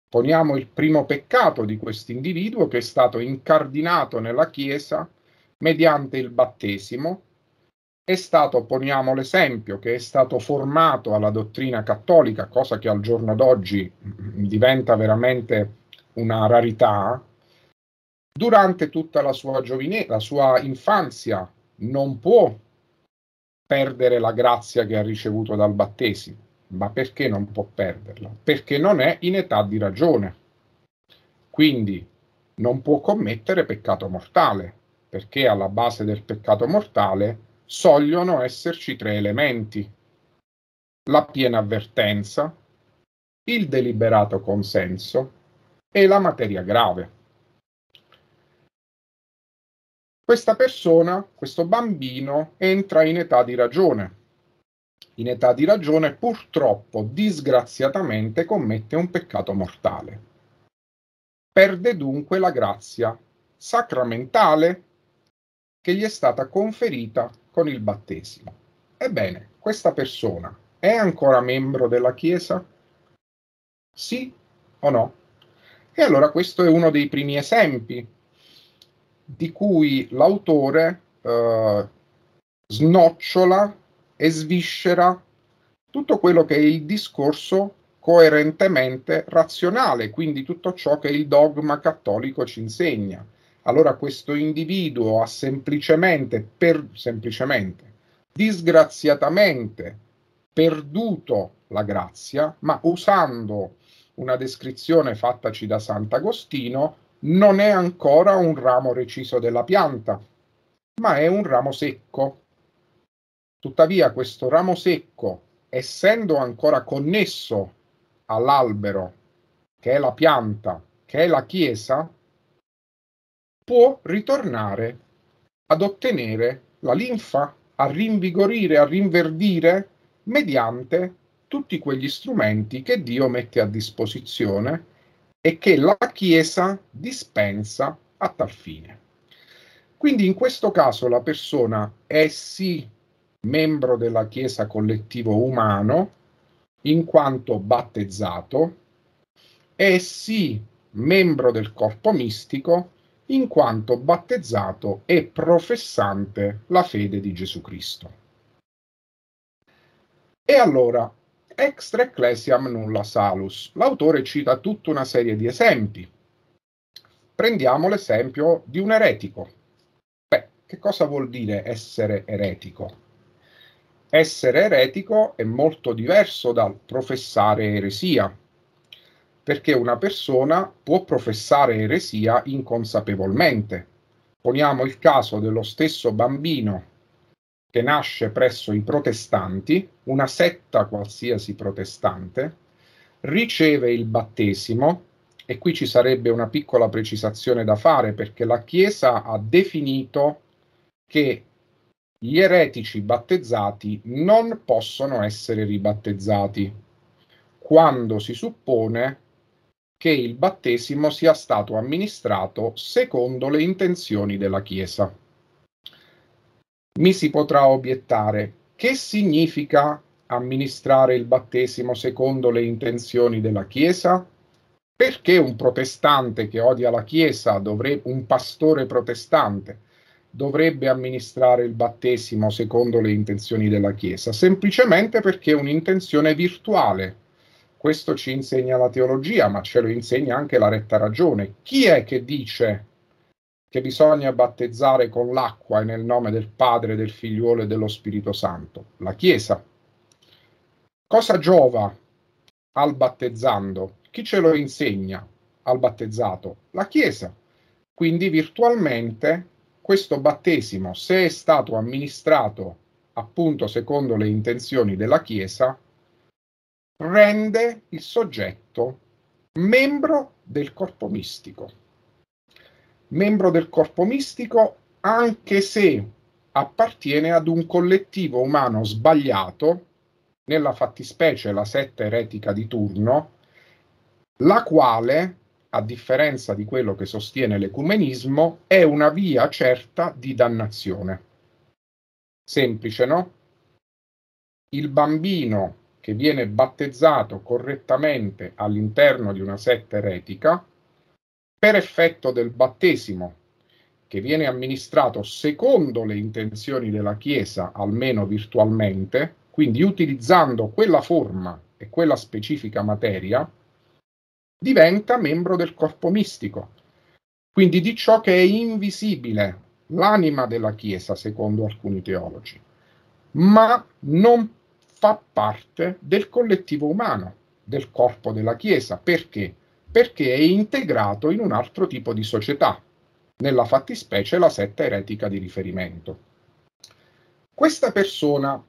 Poniamo il primo peccato di questo individuo che è stato incardinato nella Chiesa mediante il battesimo, è stato, poniamo l'esempio, che è stato formato alla dottrina cattolica, cosa che al giorno d'oggi diventa veramente una rarità, durante tutta la sua giovinezza, la sua infanzia, non può perdere la grazia che ha ricevuto dal battesimo. Ma perché non può perderla? Perché non è in età di ragione. Quindi non può commettere peccato mortale, perché alla base del peccato mortale sogliono esserci tre elementi. La piena avvertenza, il deliberato consenso e la materia grave. Questa persona, questo bambino, entra in età di ragione. In età di ragione purtroppo, disgraziatamente, commette un peccato mortale. Perde dunque la grazia sacramentale che gli è stata conferita con il battesimo. Ebbene, questa persona è ancora membro della Chiesa? Sì o no? E allora questo è uno dei primi esempi di cui l'autore eh, snocciola e sviscera tutto quello che è il discorso coerentemente razionale, quindi tutto ciò che il dogma cattolico ci insegna. Allora questo individuo ha semplicemente, per, semplicemente, disgraziatamente perduto la grazia, ma usando una descrizione fattaci da Sant'Agostino, non è ancora un ramo reciso della pianta, ma è un ramo secco. Tuttavia questo ramo secco, essendo ancora connesso all'albero, che è la pianta, che è la chiesa, può ritornare ad ottenere la linfa, a rinvigorire, a rinverdire mediante tutti quegli strumenti che Dio mette a disposizione e che la Chiesa dispensa a tal fine. Quindi in questo caso la persona è sì membro della Chiesa collettivo umano, in quanto battezzato, è sì membro del corpo mistico, in quanto battezzato e professante la fede di Gesù Cristo. E allora, Extra ecclesiam nulla salus. L'autore cita tutta una serie di esempi. Prendiamo l'esempio di un eretico. Beh, che cosa vuol dire essere eretico? Essere eretico è molto diverso dal professare eresia, perché una persona può professare eresia inconsapevolmente. Poniamo il caso dello stesso bambino che nasce presso i protestanti, una setta qualsiasi protestante, riceve il battesimo, e qui ci sarebbe una piccola precisazione da fare perché la Chiesa ha definito che gli eretici battezzati non possono essere ribattezzati quando si suppone che il battesimo sia stato amministrato secondo le intenzioni della Chiesa. Mi si potrà obiettare che significa amministrare il battesimo secondo le intenzioni della Chiesa? Perché un protestante che odia la Chiesa, dovrebbe, un pastore protestante, dovrebbe amministrare il battesimo secondo le intenzioni della Chiesa? Semplicemente perché è un'intenzione virtuale. Questo ci insegna la teologia, ma ce lo insegna anche la retta ragione. Chi è che dice che bisogna battezzare con l'acqua e nel nome del Padre, del Figliuolo e dello Spirito Santo, la Chiesa. Cosa giova al battezzando? Chi ce lo insegna al battezzato? La Chiesa. Quindi virtualmente questo battesimo, se è stato amministrato appunto secondo le intenzioni della Chiesa, rende il soggetto membro del corpo mistico membro del corpo mistico anche se appartiene ad un collettivo umano sbagliato, nella fattispecie la setta eretica di turno, la quale, a differenza di quello che sostiene l'ecumenismo, è una via certa di dannazione. Semplice, no? Il bambino che viene battezzato correttamente all'interno di una setta eretica per effetto del battesimo che viene amministrato secondo le intenzioni della Chiesa, almeno virtualmente, quindi utilizzando quella forma e quella specifica materia, diventa membro del corpo mistico, quindi di ciò che è invisibile, l'anima della Chiesa, secondo alcuni teologi, ma non fa parte del collettivo umano, del corpo della Chiesa. Perché? perché è integrato in un altro tipo di società, nella fattispecie la setta eretica di riferimento. Questa persona,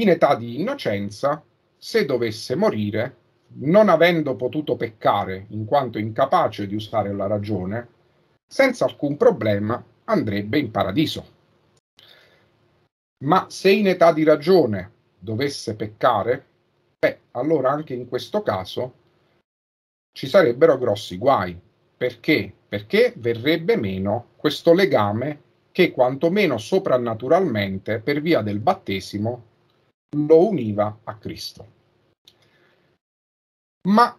in età di innocenza, se dovesse morire, non avendo potuto peccare in quanto incapace di usare la ragione, senza alcun problema andrebbe in paradiso. Ma se in età di ragione dovesse peccare, beh, allora anche in questo caso ci sarebbero grossi guai. Perché? Perché verrebbe meno questo legame che quantomeno soprannaturalmente, per via del battesimo, lo univa a Cristo. Ma,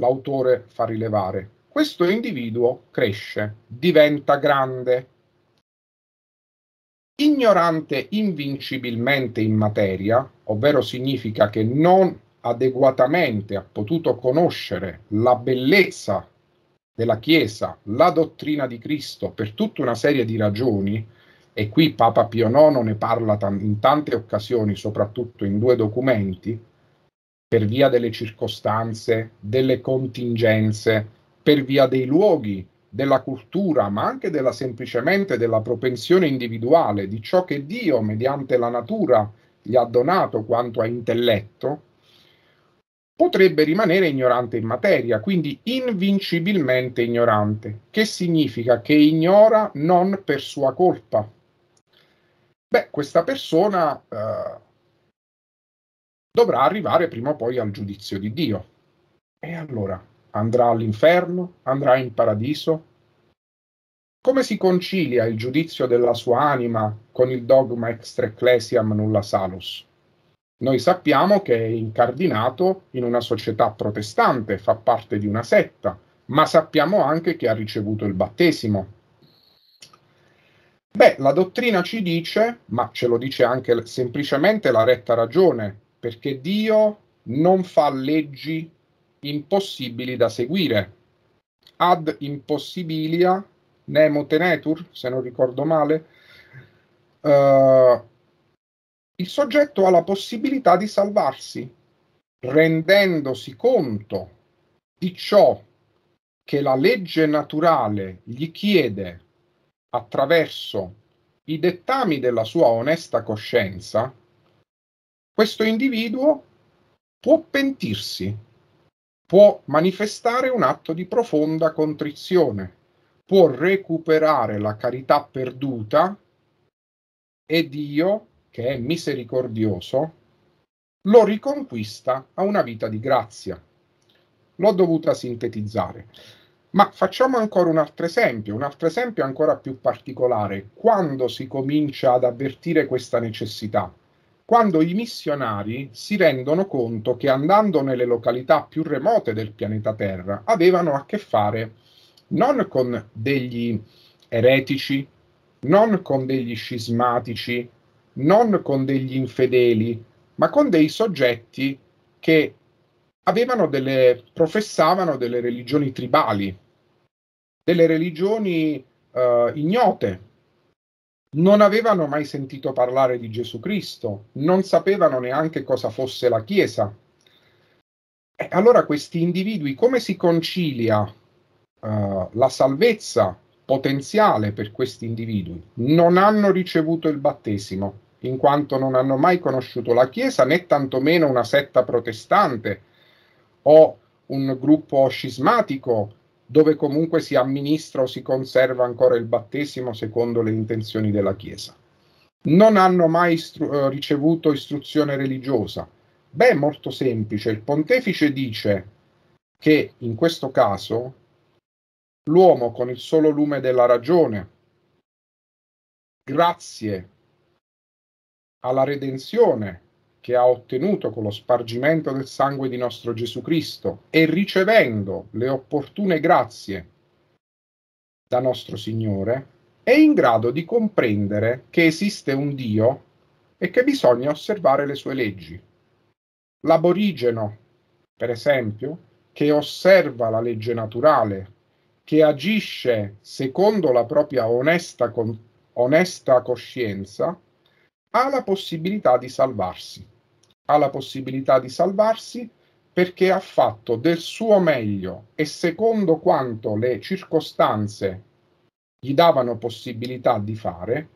l'autore fa rilevare, questo individuo cresce, diventa grande, ignorante invincibilmente in materia, ovvero significa che non adeguatamente ha potuto conoscere la bellezza della Chiesa, la dottrina di Cristo, per tutta una serie di ragioni, e qui Papa Pio IX ne parla in tante occasioni, soprattutto in due documenti, per via delle circostanze, delle contingenze, per via dei luoghi, della cultura, ma anche della, semplicemente della propensione individuale, di ciò che Dio, mediante la natura, gli ha donato quanto a intelletto, potrebbe rimanere ignorante in materia, quindi invincibilmente ignorante, che significa che ignora non per sua colpa. Beh, questa persona eh, dovrà arrivare prima o poi al giudizio di Dio. E allora andrà all'inferno? Andrà in paradiso? Come si concilia il giudizio della sua anima con il dogma extra ecclesiam nulla salus? Noi sappiamo che è incardinato in una società protestante, fa parte di una setta, ma sappiamo anche che ha ricevuto il battesimo. Beh, la dottrina ci dice, ma ce lo dice anche semplicemente la retta ragione, perché Dio non fa leggi impossibili da seguire. Ad impossibilia nemo tenetur, se non ricordo male. Uh, il soggetto ha la possibilità di salvarsi, rendendosi conto di ciò che la legge naturale gli chiede attraverso i dettami della sua onesta coscienza, questo individuo può pentirsi, può manifestare un atto di profonda contrizione, può recuperare la carità perduta e Dio che è misericordioso, lo riconquista a una vita di grazia. L'ho dovuta sintetizzare. Ma facciamo ancora un altro esempio, un altro esempio ancora più particolare. Quando si comincia ad avvertire questa necessità? Quando i missionari si rendono conto che andando nelle località più remote del pianeta Terra avevano a che fare non con degli eretici, non con degli scismatici, non con degli infedeli, ma con dei soggetti che avevano delle, professavano delle religioni tribali, delle religioni eh, ignote, non avevano mai sentito parlare di Gesù Cristo, non sapevano neanche cosa fosse la Chiesa. E allora questi individui come si concilia uh, la salvezza potenziale per questi individui? Non hanno ricevuto il battesimo in quanto non hanno mai conosciuto la Chiesa né tantomeno una setta protestante o un gruppo scismatico dove comunque si amministra o si conserva ancora il battesimo secondo le intenzioni della Chiesa. Non hanno mai istru- eh, ricevuto istruzione religiosa. Beh, molto semplice, il pontefice dice che in questo caso l'uomo con il solo lume della ragione, grazie alla redenzione che ha ottenuto con lo spargimento del sangue di nostro Gesù Cristo e ricevendo le opportune grazie da nostro Signore, è in grado di comprendere che esiste un Dio e che bisogna osservare le sue leggi. L'aborigeno, per esempio, che osserva la legge naturale, che agisce secondo la propria onesta, onesta coscienza, ha la possibilità di salvarsi. Ha la possibilità di salvarsi perché ha fatto del suo meglio e secondo quanto le circostanze gli davano possibilità di fare,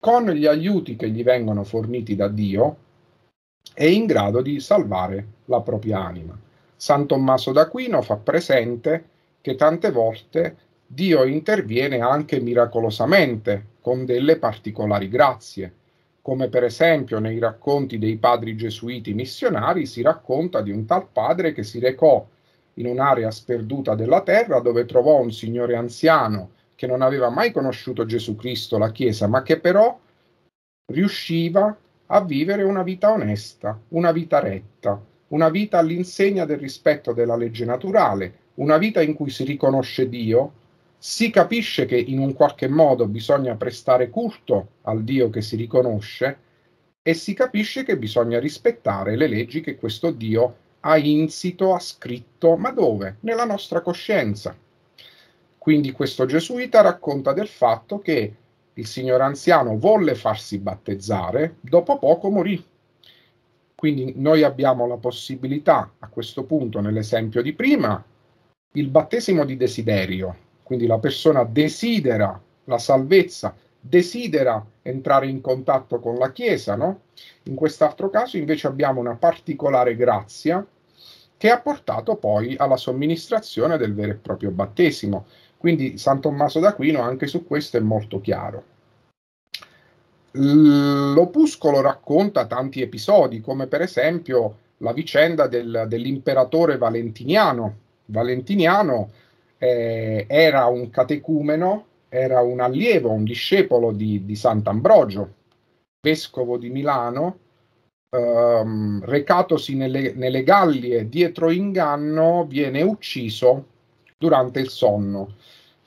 con gli aiuti che gli vengono forniti da Dio, è in grado di salvare la propria anima. San Tommaso d'Aquino fa presente che tante volte Dio interviene anche miracolosamente, con delle particolari grazie come per esempio nei racconti dei padri gesuiti missionari si racconta di un tal padre che si recò in un'area sperduta della terra dove trovò un signore anziano che non aveva mai conosciuto Gesù Cristo, la Chiesa, ma che però riusciva a vivere una vita onesta, una vita retta, una vita all'insegna del rispetto della legge naturale, una vita in cui si riconosce Dio si capisce che in un qualche modo bisogna prestare culto al Dio che si riconosce e si capisce che bisogna rispettare le leggi che questo Dio ha insito, ha scritto, ma dove? Nella nostra coscienza. Quindi questo gesuita racconta del fatto che il signor anziano volle farsi battezzare, dopo poco morì. Quindi noi abbiamo la possibilità, a questo punto nell'esempio di prima, il battesimo di desiderio, quindi la persona desidera la salvezza, desidera entrare in contatto con la Chiesa, no? In quest'altro caso invece abbiamo una particolare grazia che ha portato poi alla somministrazione del vero e proprio battesimo. Quindi San Tommaso d'Aquino anche su questo è molto chiaro. L'opuscolo racconta tanti episodi, come per esempio la vicenda del, dell'imperatore valentiniano. Valentiniano eh, era un catecumeno, era un allievo, un discepolo di, di Sant'Ambrogio, vescovo di Milano, ehm, recatosi nelle, nelle Gallie dietro inganno, viene ucciso durante il sonno.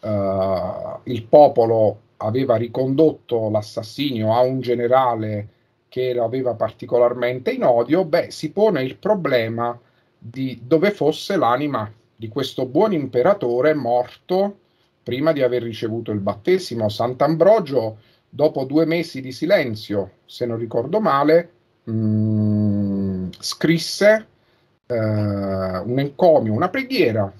Uh, il popolo aveva ricondotto l'assassinio a un generale che lo aveva particolarmente in odio, beh, si pone il problema di dove fosse l'anima di questo buon imperatore morto prima di aver ricevuto il battesimo. Sant'Ambrogio, dopo due mesi di silenzio, se non ricordo male, mh, mm, scrisse eh, un encomio, una preghiera,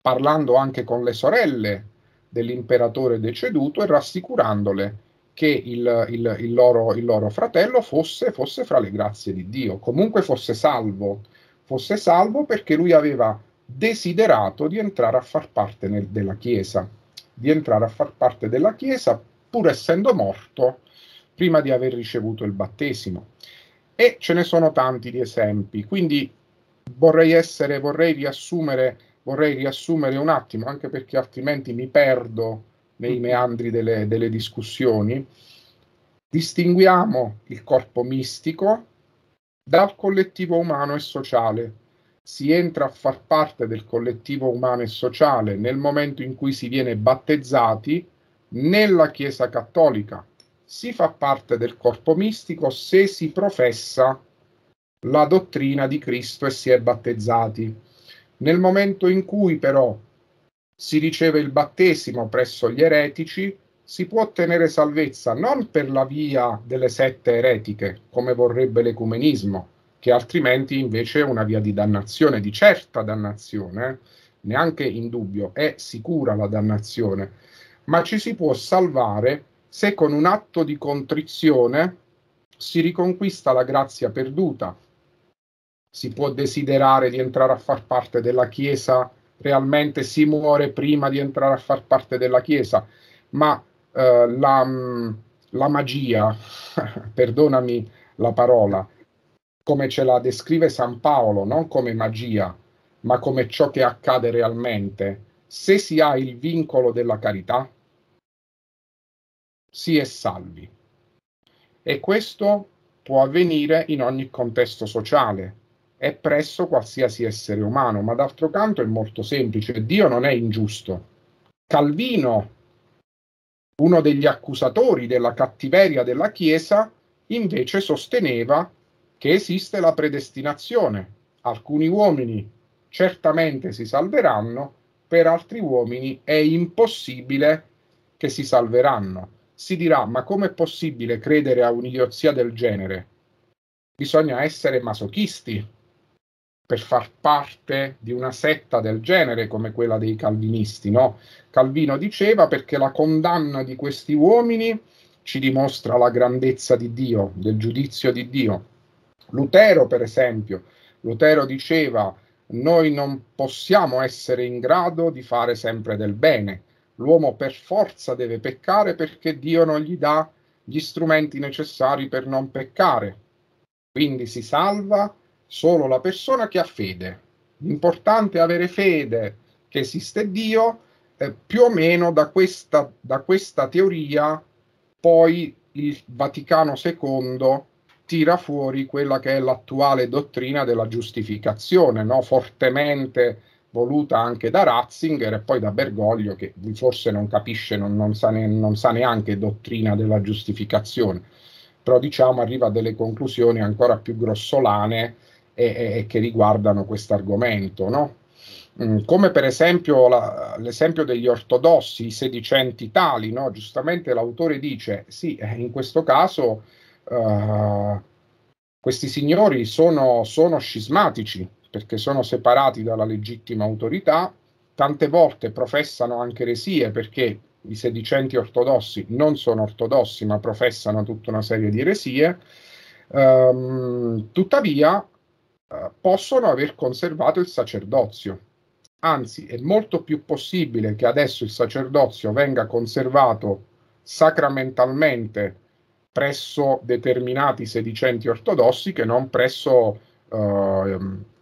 parlando anche con le sorelle dell'imperatore deceduto e rassicurandole che il, il, il, loro, il loro, fratello fosse, fosse fra le grazie di Dio, comunque fosse salvo, fosse salvo perché lui aveva desiderato di entrare a far parte nel, della Chiesa, di entrare a far parte della Chiesa pur essendo morto prima di aver ricevuto il battesimo. E ce ne sono tanti di esempi, quindi vorrei essere, vorrei riassumere, vorrei riassumere un attimo, anche perché altrimenti mi perdo nei mm-hmm. meandri delle, delle discussioni. Distinguiamo il corpo mistico dal collettivo umano e sociale, si entra a far parte del collettivo umano e sociale nel momento in cui si viene battezzati nella Chiesa cattolica. Si fa parte del corpo mistico se si professa la dottrina di Cristo e si è battezzati. Nel momento in cui però si riceve il battesimo presso gli eretici, si può ottenere salvezza non per la via delle sette eretiche, come vorrebbe l'ecumenismo, che altrimenti invece è una via di dannazione, di certa dannazione, neanche in dubbio, è sicura la dannazione, ma ci si può salvare se con un atto di contrizione si riconquista la grazia perduta, si può desiderare di entrare a far parte della Chiesa, realmente si muore prima di entrare a far parte della Chiesa, ma eh, la, mm, la magia, perdonami la parola, come ce la descrive San Paolo, non come magia, ma come ciò che accade realmente, se si ha il vincolo della carità, si è salvi. E questo può avvenire in ogni contesto sociale e presso qualsiasi essere umano, ma d'altro canto è molto semplice, Dio non è ingiusto. Calvino, uno degli accusatori della cattiveria della Chiesa, invece sosteneva che esiste la predestinazione. Alcuni uomini certamente si salveranno, per altri uomini è impossibile che si salveranno. Si dirà, ma com'è possibile credere a un'idiozia del genere? Bisogna essere masochisti per far parte di una setta del genere come quella dei calvinisti, no? Calvino diceva perché la condanna di questi uomini ci dimostra la grandezza di Dio, del giudizio di Dio. Lutero, per esempio, Lutero diceva noi non possiamo essere in grado di fare sempre del bene, l'uomo per forza deve peccare perché Dio non gli dà gli strumenti necessari per non peccare. Quindi si salva solo la persona che ha fede. L'importante è avere fede che esiste Dio, eh, più o meno da questa, da questa teoria poi il Vaticano II tira fuori quella che è l'attuale dottrina della giustificazione, no? fortemente voluta anche da Ratzinger e poi da Bergoglio, che forse non capisce, non, non, sa, ne, non sa neanche dottrina della giustificazione, però diciamo arriva a delle conclusioni ancora più grossolane e, e, e che riguardano questo argomento. No? Mm, come per esempio la, l'esempio degli ortodossi, i sedicenti tali, no? giustamente l'autore dice, sì, eh, in questo caso uh, questi signori sono, sono scismatici perché sono separati dalla legittima autorità, tante volte professano anche eresie perché i sedicenti ortodossi non sono ortodossi ma professano tutta una serie di eresie, um, tuttavia uh, possono aver conservato il sacerdozio. Anzi, è molto più possibile che adesso il sacerdozio venga conservato sacramentalmente presso determinati sedicenti ortodossi che non presso eh,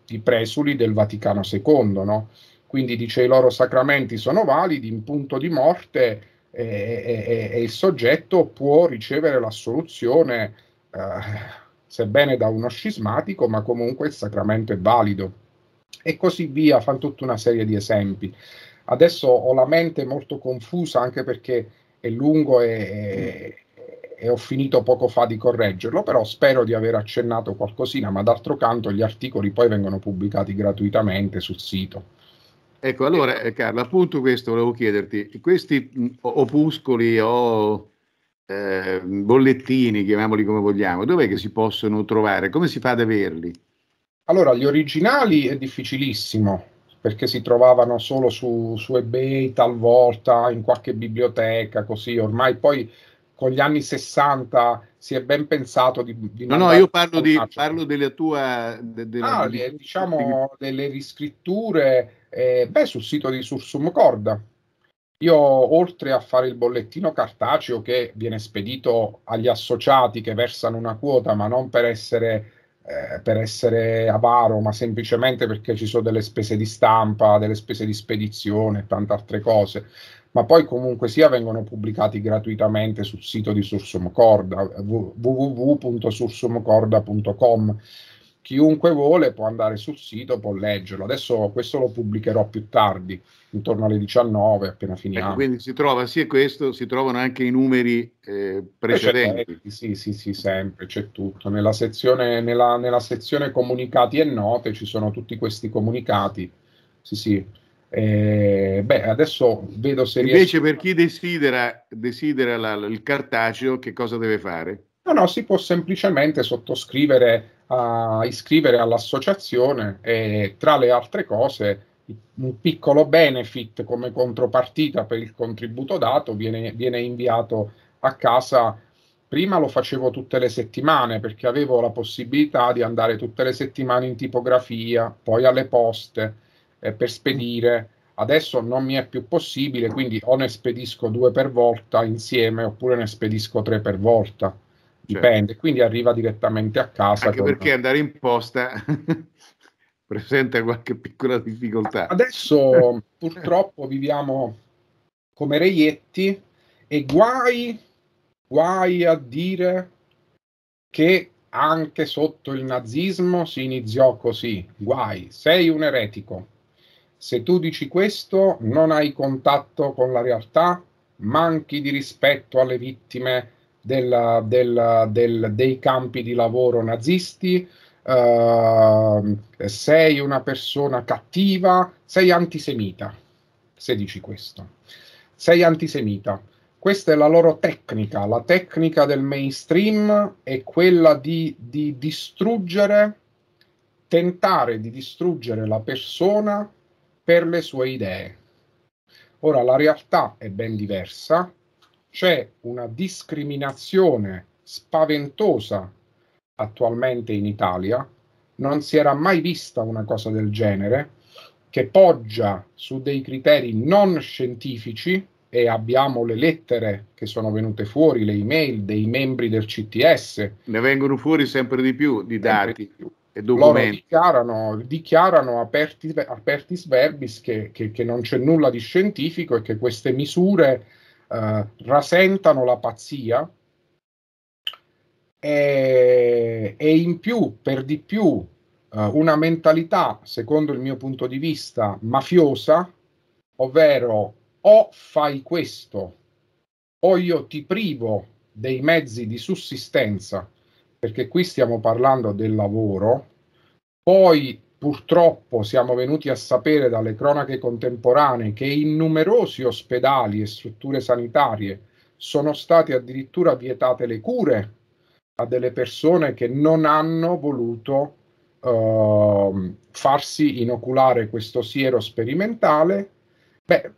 i presuli del Vaticano II. No? Quindi dice i loro sacramenti sono validi in punto di morte e, e, e il soggetto può ricevere l'assoluzione, eh, sebbene da uno scismatico, ma comunque il sacramento è valido. E così via, fanno tutta una serie di esempi. Adesso ho la mente molto confusa anche perché è lungo e, e ho finito poco fa di correggerlo, però spero di aver accennato qualcosina, ma d'altro canto gli articoli poi vengono pubblicati gratuitamente sul sito. Ecco, allora eh, Carlo, appunto questo volevo chiederti, questi mm, opuscoli o eh, bollettini, chiamiamoli come vogliamo, dov'è che si possono trovare? Come si fa ad averli? Allora, gli originali è difficilissimo, perché si trovavano solo su, su eBay talvolta, in qualche biblioteca, così ormai poi con gli anni 60 si è ben pensato di... di no, no, io parlo, di, parlo della tua De, de, ah, di, le, eh, diciamo delle riscritture, eh, beh, sul sito di Sursum Corda. Io, oltre a fare il bollettino cartaceo che viene spedito agli associati che versano una quota, ma non per essere, eh, per essere avaro, ma semplicemente perché ci sono delle spese di stampa, delle spese di spedizione e tante altre cose, ma poi comunque sia vengono pubblicati gratuitamente sul sito di Sursum Corda, www.sursumcorda.com. Chiunque vuole può andare sul sito, può leggerlo. Adesso questo lo pubblicherò più tardi, intorno alle 19, appena ecco, finiamo. Ecco, quindi si trova sia questo, si trovano anche i numeri eh, precedenti. Sì, sì, sì, sempre, c'è tutto. Nella sezione, nella, nella sezione comunicati e note ci sono tutti questi comunicati. Sì, sì, eh, beh, adesso vedo se Invece riesco... per chi desidera, desidera la, il cartaceo, che cosa deve fare? No, no, si può semplicemente sottoscrivere, a, iscrivere all'associazione e tra le altre cose un piccolo benefit come contropartita per il contributo dato viene, viene inviato a casa prima lo facevo tutte le settimane perché avevo la possibilità di andare tutte le settimane in tipografia, poi alle poste eh, per spedire. Adesso non mi è più possibile, quindi o ne spedisco due per volta insieme oppure ne spedisco tre per volta. Certo. Dipende, certo. quindi arriva direttamente a casa. Anche con... perché andare in posta presenta qualche piccola difficoltà. Adesso purtroppo viviamo come reietti e guai, guai a dire che anche sotto il nazismo si iniziò così. Guai, sei un eretico. Se tu dici questo, non hai contatto con la realtà, manchi di rispetto alle vittime del, del, del, dei campi di lavoro nazisti, uh, sei una persona cattiva, sei antisemita, se dici questo. Sei antisemita. Questa è la loro tecnica, la tecnica del mainstream è quella di, di distruggere, tentare di distruggere la persona per le sue idee. Ora la realtà è ben diversa, c'è una discriminazione spaventosa attualmente in Italia, non si era mai vista una cosa del genere, che poggia su dei criteri non scientifici e abbiamo le lettere che sono venute fuori, le email dei membri del CTS. Ne vengono fuori sempre di più di dati. Più. Loro dichiarano, dichiarano aperti, apertis verbis che, che, che, non c'è nulla di scientifico e che queste misure eh, rasentano la pazzia e, e, in più, per di più, eh, una mentalità, secondo il mio punto di vista, mafiosa, ovvero o fai questo o io ti privo dei mezzi di sussistenza perché qui stiamo parlando del lavoro, poi purtroppo siamo venuti a sapere dalle cronache contemporanee che in numerosi ospedali e strutture sanitarie sono state addirittura vietate le cure a delle persone che non hanno voluto eh, farsi inoculare questo siero sperimentale, beh,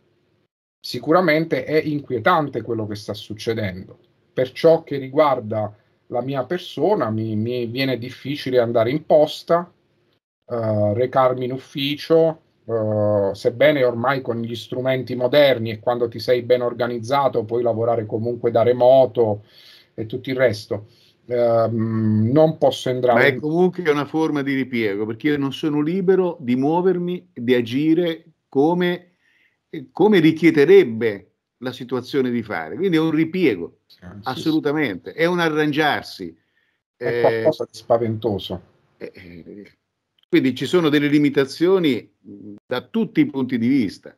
sicuramente è inquietante quello che sta succedendo. Per ciò che riguarda la mia persona, mi, mi viene difficile andare in posta, eh, recarmi in ufficio, eh, sebbene ormai con gli strumenti moderni e quando ti sei ben organizzato puoi lavorare comunque da remoto e tutto il resto. Eh, non posso entrare. Ma è comunque una forma di ripiego perché io non sono libero di muovermi, di agire come, come richiederebbe la situazione di fare. Quindi è un ripiego, ah, sì, assolutamente, sì, sì. è un arrangiarsi. È eh, qualcosa di spaventoso. Eh, eh, quindi ci sono delle limitazioni da tutti i punti di vista.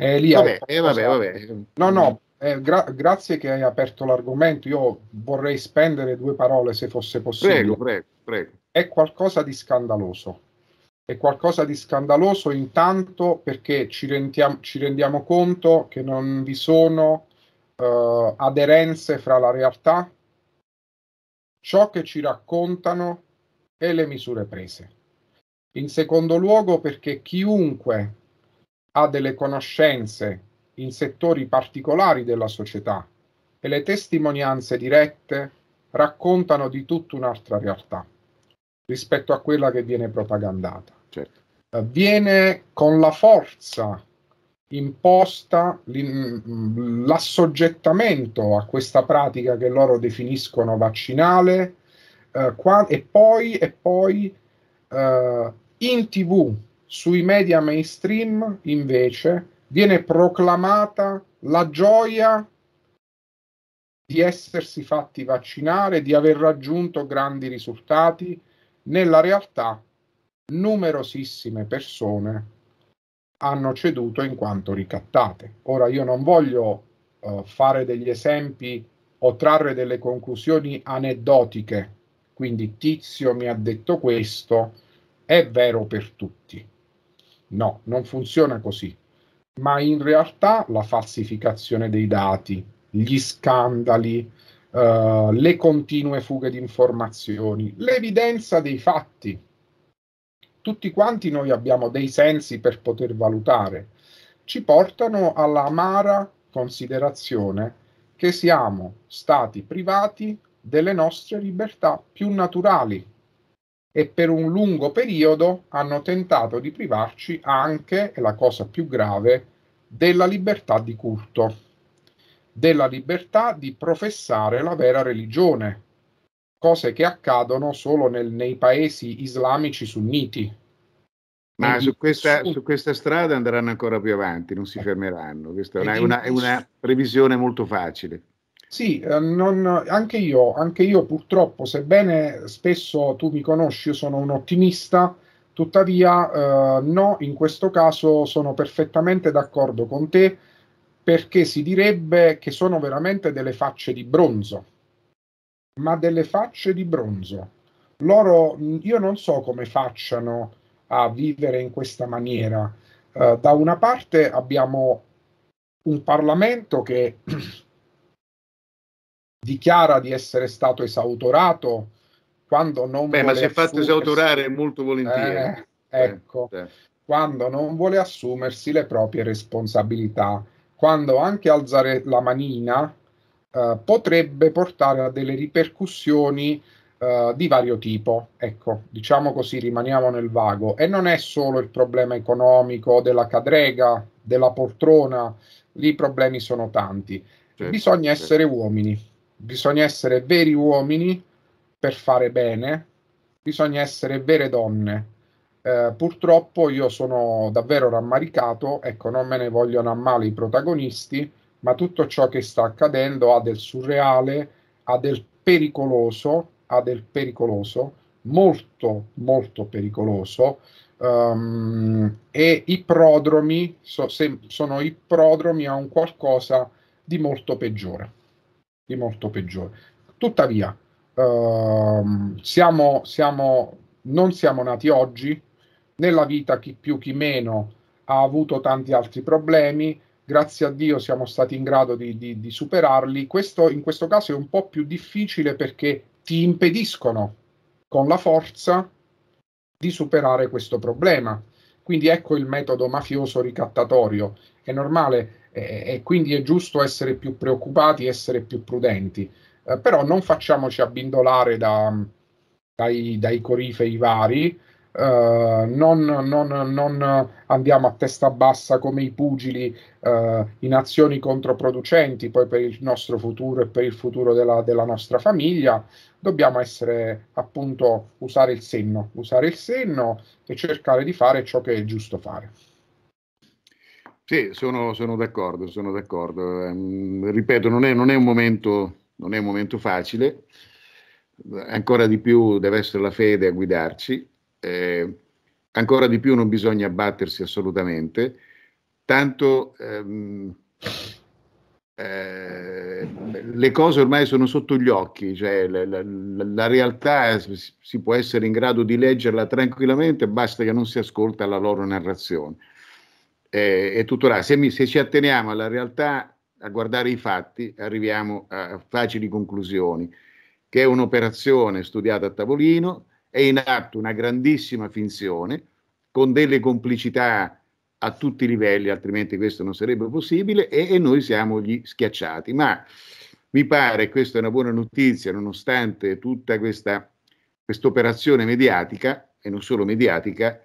Eh, lì vabbè, eh, eh vabbè, vabbè. No, no, eh, gra- grazie che hai aperto l'argomento. Io vorrei spendere due parole se fosse possibile. Prego, prego, prego. È qualcosa di scandaloso è qualcosa di scandaloso intanto perché ci, rendiamo, ci rendiamo conto che non vi sono eh, aderenze fra la realtà, ciò che ci raccontano e le misure prese. In secondo luogo perché chiunque ha delle conoscenze in settori particolari della società e le testimonianze dirette raccontano di tutta un'altra realtà rispetto a quella che viene propagandata. Certo. Viene con la forza imposta l'assoggettamento a questa pratica che loro definiscono vaccinale eh, qua, e poi, e poi eh, in tv sui media mainstream invece viene proclamata la gioia di essersi fatti vaccinare, di aver raggiunto grandi risultati, nella realtà numerosissime persone hanno ceduto in quanto ricattate. Ora io non voglio uh, fare degli esempi o trarre delle conclusioni aneddotiche, quindi Tizio mi ha detto questo, è vero per tutti. No, non funziona così, ma in realtà la falsificazione dei dati, gli scandali, uh, le continue fughe di informazioni, l'evidenza dei fatti tutti quanti noi abbiamo dei sensi per poter valutare, ci portano all'amara considerazione che siamo stati privati delle nostre libertà più naturali e per un lungo periodo hanno tentato di privarci anche, e la cosa più grave, della libertà di culto, della libertà di professare la vera religione, cose che accadono solo nel, nei paesi islamici sunniti. Ma su, questa, su... su questa, strada andranno ancora più avanti, non si fermeranno. Questa è una, è una previsione molto facile. Sì, eh, non, anche, io, anche, io, purtroppo, sebbene spesso tu mi conosci, io sono un ottimista, tuttavia eh, no, in questo caso sono perfettamente d'accordo con te perché si direbbe che sono veramente delle facce di bronzo ma delle facce di bronzo. Loro, io non so come facciano a vivere in questa maniera. Uh, da una parte abbiamo un Parlamento che dichiara di essere stato esautorato quando non Beh, vuole ma si è fatto esautorare molto volentieri. Eh, eh ecco, eh. quando non vuole assumersi le proprie responsabilità, quando anche alzare la manina eh, potrebbe portare a delle ripercussioni eh, di vario tipo. Ecco, diciamo così, rimaniamo nel vago. E non è solo il problema economico della cadrega, della poltrona, lì i problemi sono tanti. Certo, bisogna certo. essere uomini, bisogna essere veri uomini per fare bene, bisogna essere vere donne. Eh, purtroppo io sono davvero rammaricato, ecco, non me ne vogliono a male i protagonisti, ma tutto ciò che sta accadendo ha del surreale, ha del pericoloso, ha del pericoloso, molto molto pericoloso um, e i prodromi so, se, sono i prodromi a un qualcosa di molto peggiore, di molto peggiore. Tuttavia, um, siamo, siamo, non siamo nati oggi, nella vita chi più chi meno ha avuto tanti altri problemi, grazie a Dio siamo stati in grado di, di, di superarli. Questo in questo caso è un po' più difficile perché ti impediscono con la forza di superare questo problema. Quindi ecco il metodo mafioso ricattatorio. È normale eh, e quindi è giusto essere più preoccupati, essere più prudenti. Eh, però non facciamoci abbindolare da, dai, dai corifei vari, Uh, non, non, non, andiamo a testa bassa come i pugili uh, in azioni controproducenti poi per il nostro futuro e per il futuro della, della, nostra famiglia dobbiamo essere appunto usare il senno usare il senno e cercare di fare ciò che è giusto fare sì sono, sono d'accordo sono d'accordo ehm, ripeto non è, non è un momento non è un momento facile ancora di più deve essere la fede a guidarci eh, ancora di più non bisogna battersi assolutamente, tanto ehm, eh, le cose ormai sono sotto gli occhi, cioè la, la, la, realtà si può essere in grado di leggerla tranquillamente, basta che non si ascolta la loro narrazione. Eh, è tutto là. Se, mi, se ci atteniamo alla realtà, a guardare i fatti, arriviamo a facili conclusioni, che è un'operazione studiata a tavolino, è in atto una grandissima finzione con delle complicità a tutti i livelli, altrimenti questo non sarebbe possibile, e, e noi siamo gli schiacciati. Ma mi pare, questa è una buona notizia, nonostante tutta questa operazione mediatica, e non solo mediatica,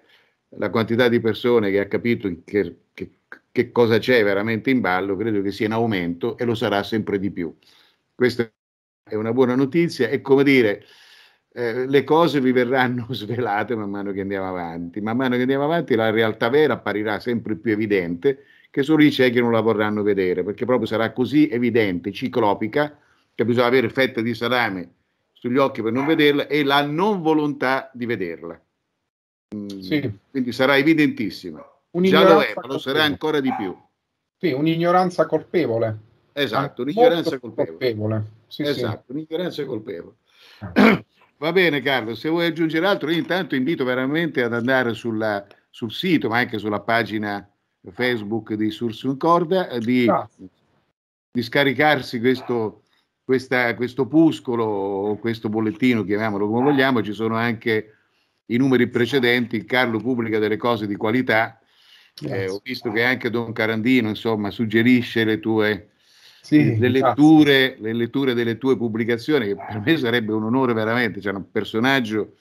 la quantità di persone che ha capito che, che, che cosa c'è veramente in ballo, credo che sia in aumento e lo sarà sempre di più. Questa è una buona notizia, è come dire eh, le cose vi verranno svelate man mano che andiamo avanti. Man mano che andiamo avanti la realtà vera apparirà sempre più evidente che solo i ciechi non la vorranno vedere, perché proprio sarà così evidente, ciclopica, che bisogna avere fette di salame sugli occhi per non vederla e la non volontà di vederla. Mm, sì. Quindi sarà evidentissima. Già lo è, ma lo sarà ancora di più. Sì, un'ignoranza colpevole. Esatto, eh, un'ignoranza colpevole. colpevole. Sì, esatto, sì. un'ignoranza colpevole. Eh. Va bene Carlo, se vuoi aggiungere altro, io intanto invito veramente ad andare sulla, sul sito, ma anche sulla pagina Facebook di Sursun Corda, eh, di, di scaricarsi questo, questa, questo opuscolo o questo bollettino, chiamiamolo come vogliamo, ci sono anche i numeri precedenti, Carlo pubblica delle cose di qualità, eh, ho visto che anche Don Carandino insomma, suggerisce le tue sì, le, esatto. letture, le, letture, delle tue pubblicazioni, che per me sarebbe un onore veramente, cioè un personaggio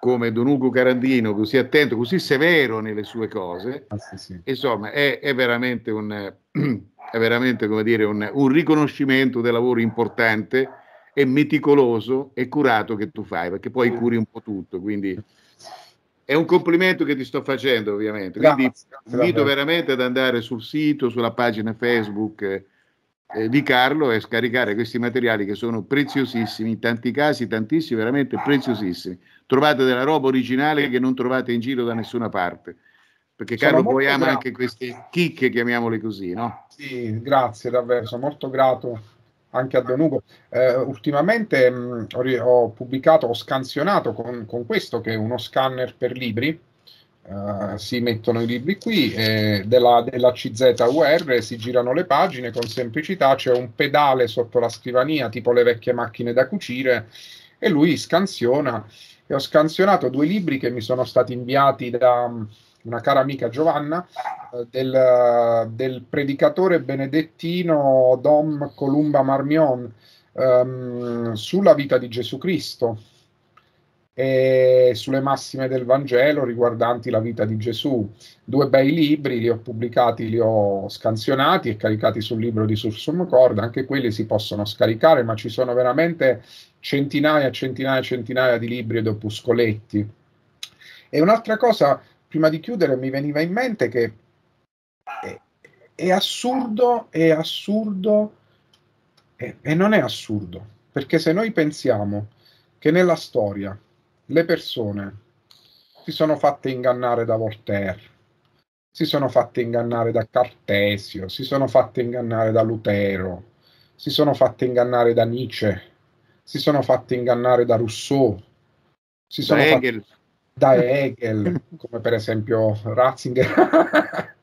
come Don Ugo Carandino, così attento, così severo nelle sue cose, ah, sì, sì. insomma è, è, veramente, un, è veramente dire, un, un riconoscimento del lavoro importante e meticoloso e curato che tu fai, perché poi curi un po' tutto, quindi è un complimento che ti sto facendo ovviamente, quindi grazie, invito grazie. veramente ad andare sul sito, sulla pagina Facebook eh, di Carlo è scaricare questi materiali che sono preziosissimi, in tanti casi, tantissimi, veramente preziosissimi. Trovate della roba originale che non trovate in giro da nessuna parte. Perché sono Carlo poi ama anche queste chicche, chiamiamole così, no? Sì, grazie davvero, sono molto grato anche a Don Ugo. Eh, ultimamente mh, mm, ho, ho, pubblicato, ho scansionato con, con questo che è uno scanner per libri, eh, si mettono i libri qui, eh, della, della CZUR si girano le pagine con semplicità, c'è un pedale sotto la scrivania tipo le vecchie macchine da cucire e lui scansiona e ho scansionato due libri che mi sono stati inviati da mm, una cara amica Giovanna eh, del, eh, del, predicatore benedettino Dom Columba Marmion ehm, sulla vita di Gesù Cristo e sulle massime del Vangelo riguardanti la vita di Gesù. Due bei libri, li ho pubblicati, li ho scansionati e caricati sul libro di Sursum Corda, anche quelli si possono scaricare, ma ci sono veramente centinaia, centinaia, centinaia di libri ed opuscoletti. E un'altra cosa, prima di chiudere, mi veniva in mente che è, è assurdo, è assurdo, e non è assurdo, perché se noi pensiamo che nella storia le persone si sono fatte ingannare da Voltaire, si sono fatte ingannare da Cartesio, si sono fatte ingannare da Lutero, si sono fatte ingannare da Nietzsche, si sono fatte ingannare da Rousseau, si sono da fatte... Hegel. da Hegel, come per esempio Ratzinger,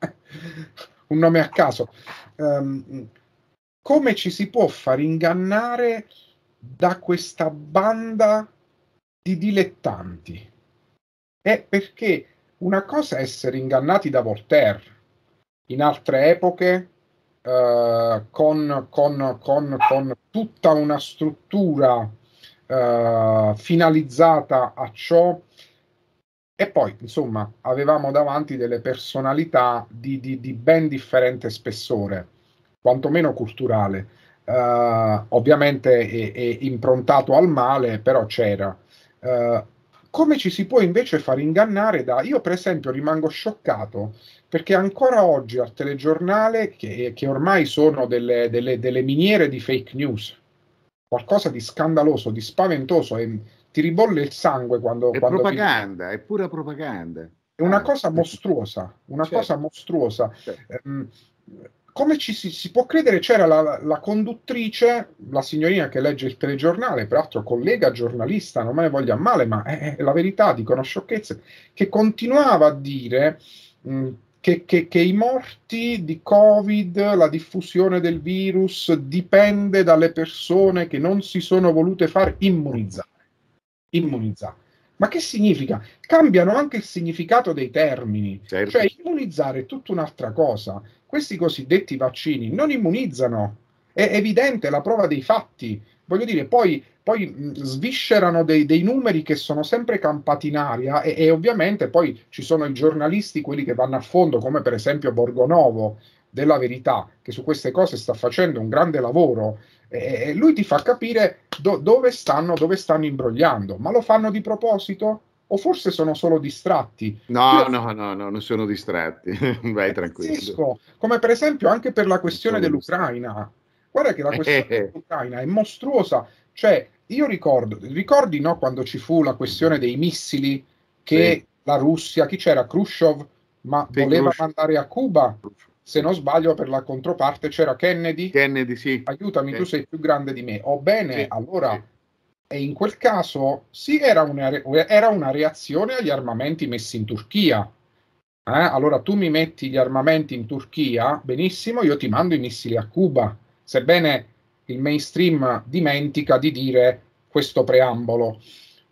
un nome a caso. Um, come ci si può far ingannare da questa banda di dilettanti. È perché una cosa è essere ingannati da Voltaire in altre epoche eh, con, con, con, con, tutta una struttura eh, finalizzata a ciò e poi, insomma, avevamo davanti delle personalità di, di, di ben differente spessore, quantomeno culturale. Uh, ovviamente è, è, improntato al male, però c'era. Eh, come ci si può invece far ingannare da... Io per esempio rimango scioccato perché ancora oggi al telegiornale, che, che ormai sono delle, delle, delle, miniere di fake news, qualcosa di scandaloso, di spaventoso, e ti ribolle il sangue quando... È quando propaganda, vi... è pura propaganda. È una ah. cosa mostruosa, una certo. cosa mostruosa. Certo. Um, come ci si, si, può credere, c'era la, la, conduttrice, la signorina che legge il telegiornale, peraltro collega giornalista, non me ne voglia male, ma è, è la verità, dicono sciocchezze, che continuava a dire mh, mm, che, che, che, i morti di Covid, la diffusione del virus, dipende dalle persone che non si sono volute far immunizzare. immunizzare. Ma che significa? Cambiano anche il significato dei termini. Certo. Cioè, immunizzare è tutta un'altra cosa. Questi cosiddetti vaccini non immunizzano. È evidente la prova dei fatti. Voglio dire, poi, poi sviscerano dei, dei, numeri che sono sempre campati in aria e, e ovviamente poi ci sono i giornalisti, quelli che vanno a fondo, come per esempio Borgonovo, della verità, che su queste cose sta facendo un grande lavoro, eh, eh, lui ti fa capire do, dove, stanno, dove stanno imbrogliando, ma lo fanno di proposito? O forse sono solo distratti? No, Io... no, no, no, non sono distratti, vai eh, tranquillo. Pazzesco. Come per esempio anche per la questione dell'Ucraina. Guarda che la questione eh, dell'Ucraina è mostruosa. Cioè, io ricordo, ricordi no, quando ci fu la questione dei missili che sì. la Russia, chi c'era? Khrushchev, ma Big voleva Khrushchev. mandare a Cuba se non sbaglio, per la controparte c'era Kennedy. Kennedy, sì. Aiutami, Kennedy. tu sei più grande di me. O oh, bene, sì, allora. Sì. E in quel caso sì, era una, era una, reazione agli armamenti messi in Turchia. Eh? Allora tu mi metti gli armamenti in Turchia, benissimo, io ti mando i missili a Cuba. Sebbene il mainstream dimentica di dire questo preambolo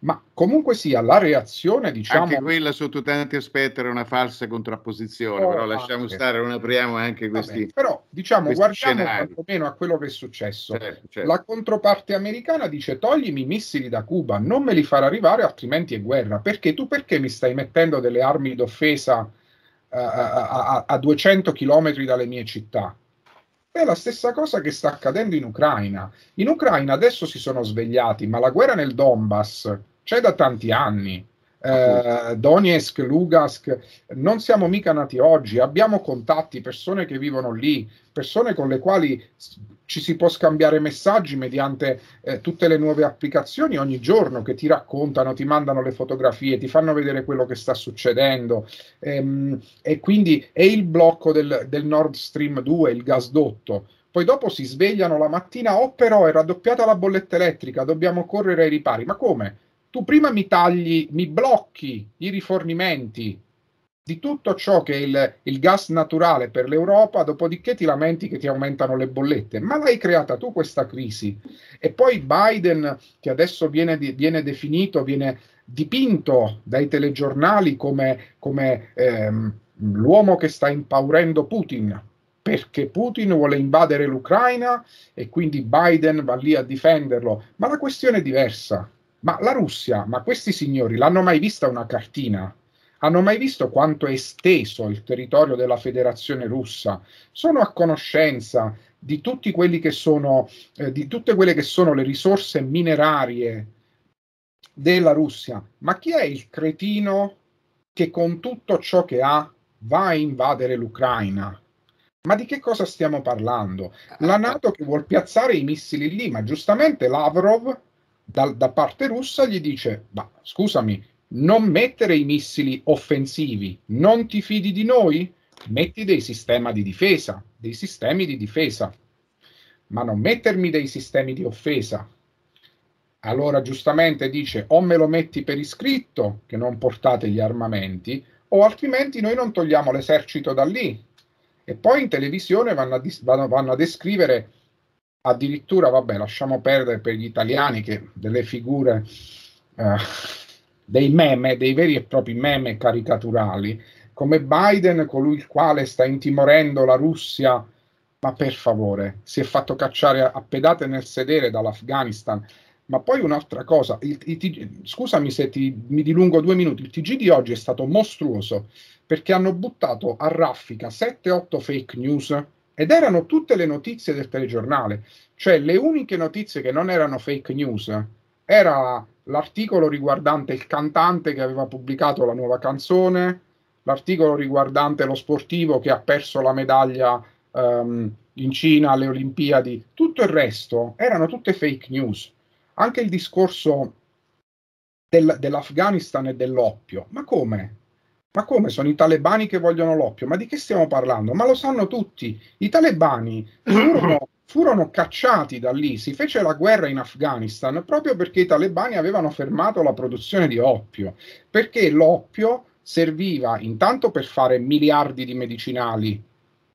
ma comunque sia la reazione diciamo anche quella sotto tanti aspetti era una falsa contrapposizione oh, però lasciamo stare non apriamo anche questi bene, però diciamo questi guardiamo quantomeno a quello che è successo certo, certo. la controparte americana dice toglimi i missili da Cuba non me li far arrivare altrimenti è guerra perché tu perché mi stai mettendo delle armi d'offesa uh, a, a, a 200 km dalle mie città è la stessa cosa che sta accadendo in Ucraina. In Ucraina adesso si sono svegliati, ma la guerra nel Donbass c'è da tanti anni eh, Donetsk, Lugansk, non siamo mica nati oggi, abbiamo contatti, persone che vivono lì, persone con le quali ci si può scambiare messaggi mediante eh, tutte le nuove applicazioni ogni giorno che ti raccontano, ti mandano le fotografie, ti fanno vedere quello che sta succedendo. Ehm, e quindi è il blocco del, del Nord Stream 2, il gasdotto poi dopo si svegliano la mattina, oh però è raddoppiata la bolletta elettrica, dobbiamo correre ai ripari. Ma come? tu prima mi tagli, mi blocchi i rifornimenti di tutto ciò che è il, il, gas naturale per l'Europa, dopodiché ti lamenti che ti aumentano le bollette. Ma l'hai creata tu questa crisi. E poi Biden, che adesso viene, viene definito, viene dipinto dai telegiornali come, come ehm, l'uomo che sta impaurendo Putin, perché Putin vuole invadere l'Ucraina e quindi Biden va lì a difenderlo. Ma la questione è diversa ma la Russia, ma questi signori l'hanno mai vista una cartina? Hanno mai visto quanto è esteso il territorio della Federazione russa? Sono a conoscenza di, sono, eh, di tutte quelle che sono le risorse minerarie della Russia. Ma chi è il cretino che con tutto ciò che ha va a invadere l'Ucraina? Ma di che cosa stiamo parlando? La ah, ah. Nato che vuol piazzare i missili lì, ma giustamente Lavrov da, da parte russa gli dice, ma scusami, non mettere i missili offensivi, non ti fidi di noi? Metti dei sistemi di difesa, dei sistemi di difesa, ma non mettermi dei sistemi di offesa. Allora giustamente dice o me lo metti per iscritto che non portate gli armamenti o altrimenti noi non togliamo l'esercito da lì. E poi in televisione vanno a, dis- vanno, vanno a descrivere addirittura, vabbè, lasciamo perdere per gli italiani che delle figure, eh, dei meme, dei veri e propri meme caricaturali, come Biden, colui il quale sta intimorendo la Russia, ma per favore, si è fatto cacciare a pedate nel sedere dall'Afghanistan. Ma poi un'altra cosa, il, il, scusami se ti, mi dilungo due minuti, il TG di oggi è stato mostruoso perché hanno buttato a raffica 7-8 fake news ed erano tutte le notizie del telegiornale, cioè le uniche notizie che non erano fake news era l'articolo riguardante il cantante che aveva pubblicato la nuova canzone, l'articolo riguardante lo sportivo che ha perso la medaglia um, in Cina alle Olimpiadi, tutto il resto erano tutte fake news. Anche il discorso del, dell'Afghanistan e dell'oppio. Ma come? Ma come sono i talebani che vogliono l'oppio? Ma di che stiamo parlando? Ma lo sanno tutti. I talebani furono, furono cacciati da lì, si fece la guerra in Afghanistan proprio perché i talebani avevano fermato la produzione di oppio, perché l'oppio serviva intanto per fare miliardi di medicinali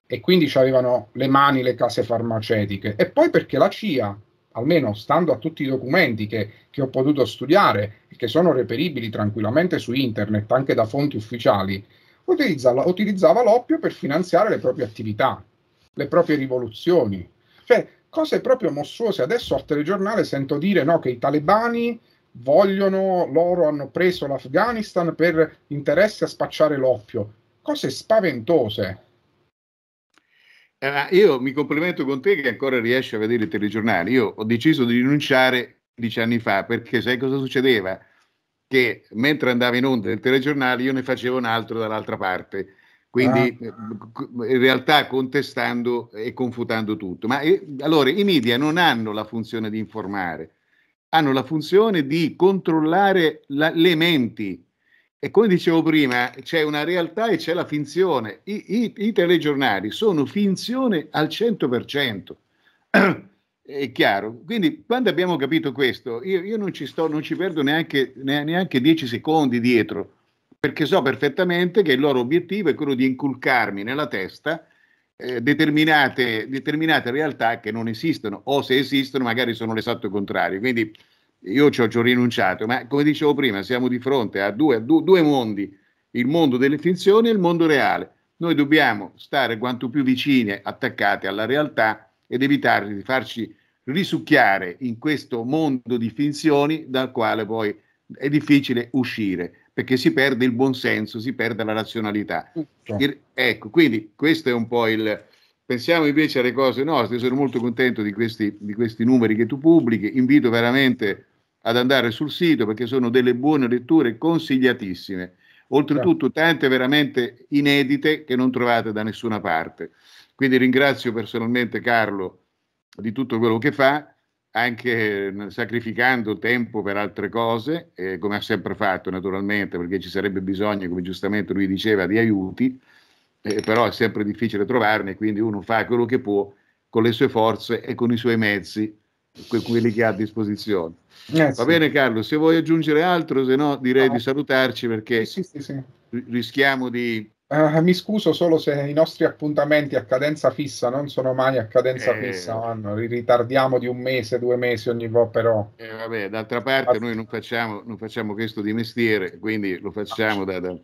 e quindi avevano le mani le case farmaceutiche e poi perché la CIA almeno stando a tutti i documenti che, che, ho potuto studiare e che sono reperibili tranquillamente su internet anche da fonti ufficiali, utilizzava, utilizzava l'oppio per finanziare le proprie attività, le proprie rivoluzioni. Cioè, cose proprio mostruose. Adesso al telegiornale sento dire no, che i talebani vogliono, loro hanno preso l'Afghanistan per interesse a spacciare l'oppio. Cose spaventose. Eh, ah, io mi complimento con te che ancora riesci a vedere i telegiornali. Io ho deciso di rinunciare dieci anni fa perché sai cosa succedeva? Che mentre andava in onda il telegiornale io ne facevo un altro dall'altra parte. Quindi ah. Eh, in realtà contestando e confutando tutto. Ma eh, allora i media non hanno la funzione di informare, hanno la funzione di controllare la, le menti e come dicevo prima, c'è una realtà e c'è la finzione. I, i, i telegiornali sono finzione al 100%. È chiaro. Quindi quando abbiamo capito questo, io, io non ci sto, non ci perdo neanche, neanche 10 secondi dietro, perché so perfettamente che il loro obiettivo è quello di inculcarmi nella testa eh, determinate, determinate realtà che non esistono, o se esistono magari sono l'esatto contrario. Quindi io ci ho, ci ho, rinunciato, ma come dicevo prima, siamo di fronte a due, a due, mondi, il mondo delle finzioni e il mondo reale. Noi dobbiamo stare quanto più vicine, attaccate alla realtà ed evitare di farci risucchiare in questo mondo di finzioni dal quale poi è difficile uscire perché si perde il buonsenso, si perde la razionalità. Certo. Il, ecco, quindi questo è un po' il... Pensiamo invece alle cose nostre, sono molto contento di questi, di questi numeri che tu pubblichi, invito veramente ad andare sul sito perché sono delle buone letture consigliatissime. Oltretutto certo. tante veramente inedite che non trovate da nessuna parte. Quindi ringrazio personalmente Carlo di tutto quello che fa, anche eh, sacrificando tempo per altre cose, eh, come ha sempre fatto naturalmente, perché ci sarebbe bisogno, come giustamente lui diceva, di aiuti, eh, però è sempre difficile trovarne, quindi uno fa quello che può con le sue forze e con i suoi mezzi, quelli che ha a disposizione. Eh, Va bene Carlo, se vuoi aggiungere altro, se no direi no. di salutarci perché sì, sì, rischiamo di... Uh, mi scuso solo se i nostri appuntamenti a cadenza fissa non sono mai a cadenza eh... fissa, vanno, li ritardiamo di un mese, due mesi ogni volta però. Eh, vabbè, d'altra parte noi non facciamo, non facciamo, questo di mestiere, quindi lo facciamo da, da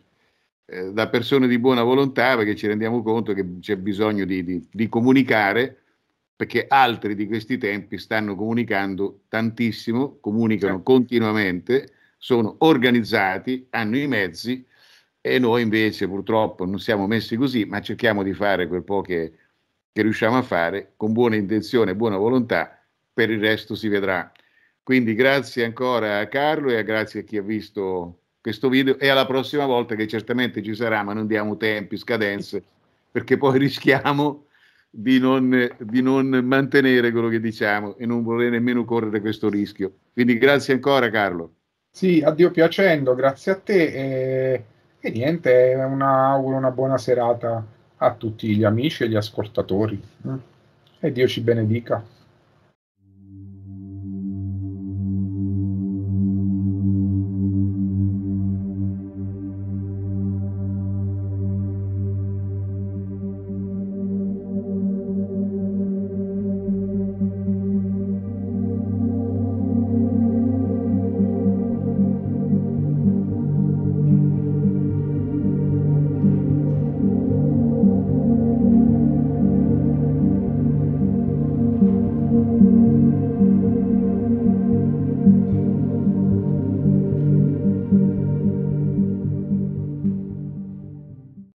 eh, da persone di buona volontà perché ci rendiamo conto che c'è bisogno di, di, di comunicare perché altri di questi tempi stanno comunicando tantissimo, comunicano certo. continuamente, sono organizzati, hanno i mezzi e noi invece purtroppo non siamo messi così, ma cerchiamo di fare quel po' che, che riusciamo a fare con buona intenzione e buona volontà, per il resto si vedrà. Quindi grazie ancora a Carlo e grazie a chi ha visto questo video e alla prossima volta che certamente ci sarà, ma non diamo tempi, scadenze, perché poi rischiamo di non, di non mantenere quello che diciamo e non vorrei nemmeno correre questo rischio. Quindi grazie ancora Carlo. Sì, addio piacendo, grazie a te e, e niente, una, auguro una buona serata a tutti gli amici e gli ascoltatori. Mm. E Dio ci benedica.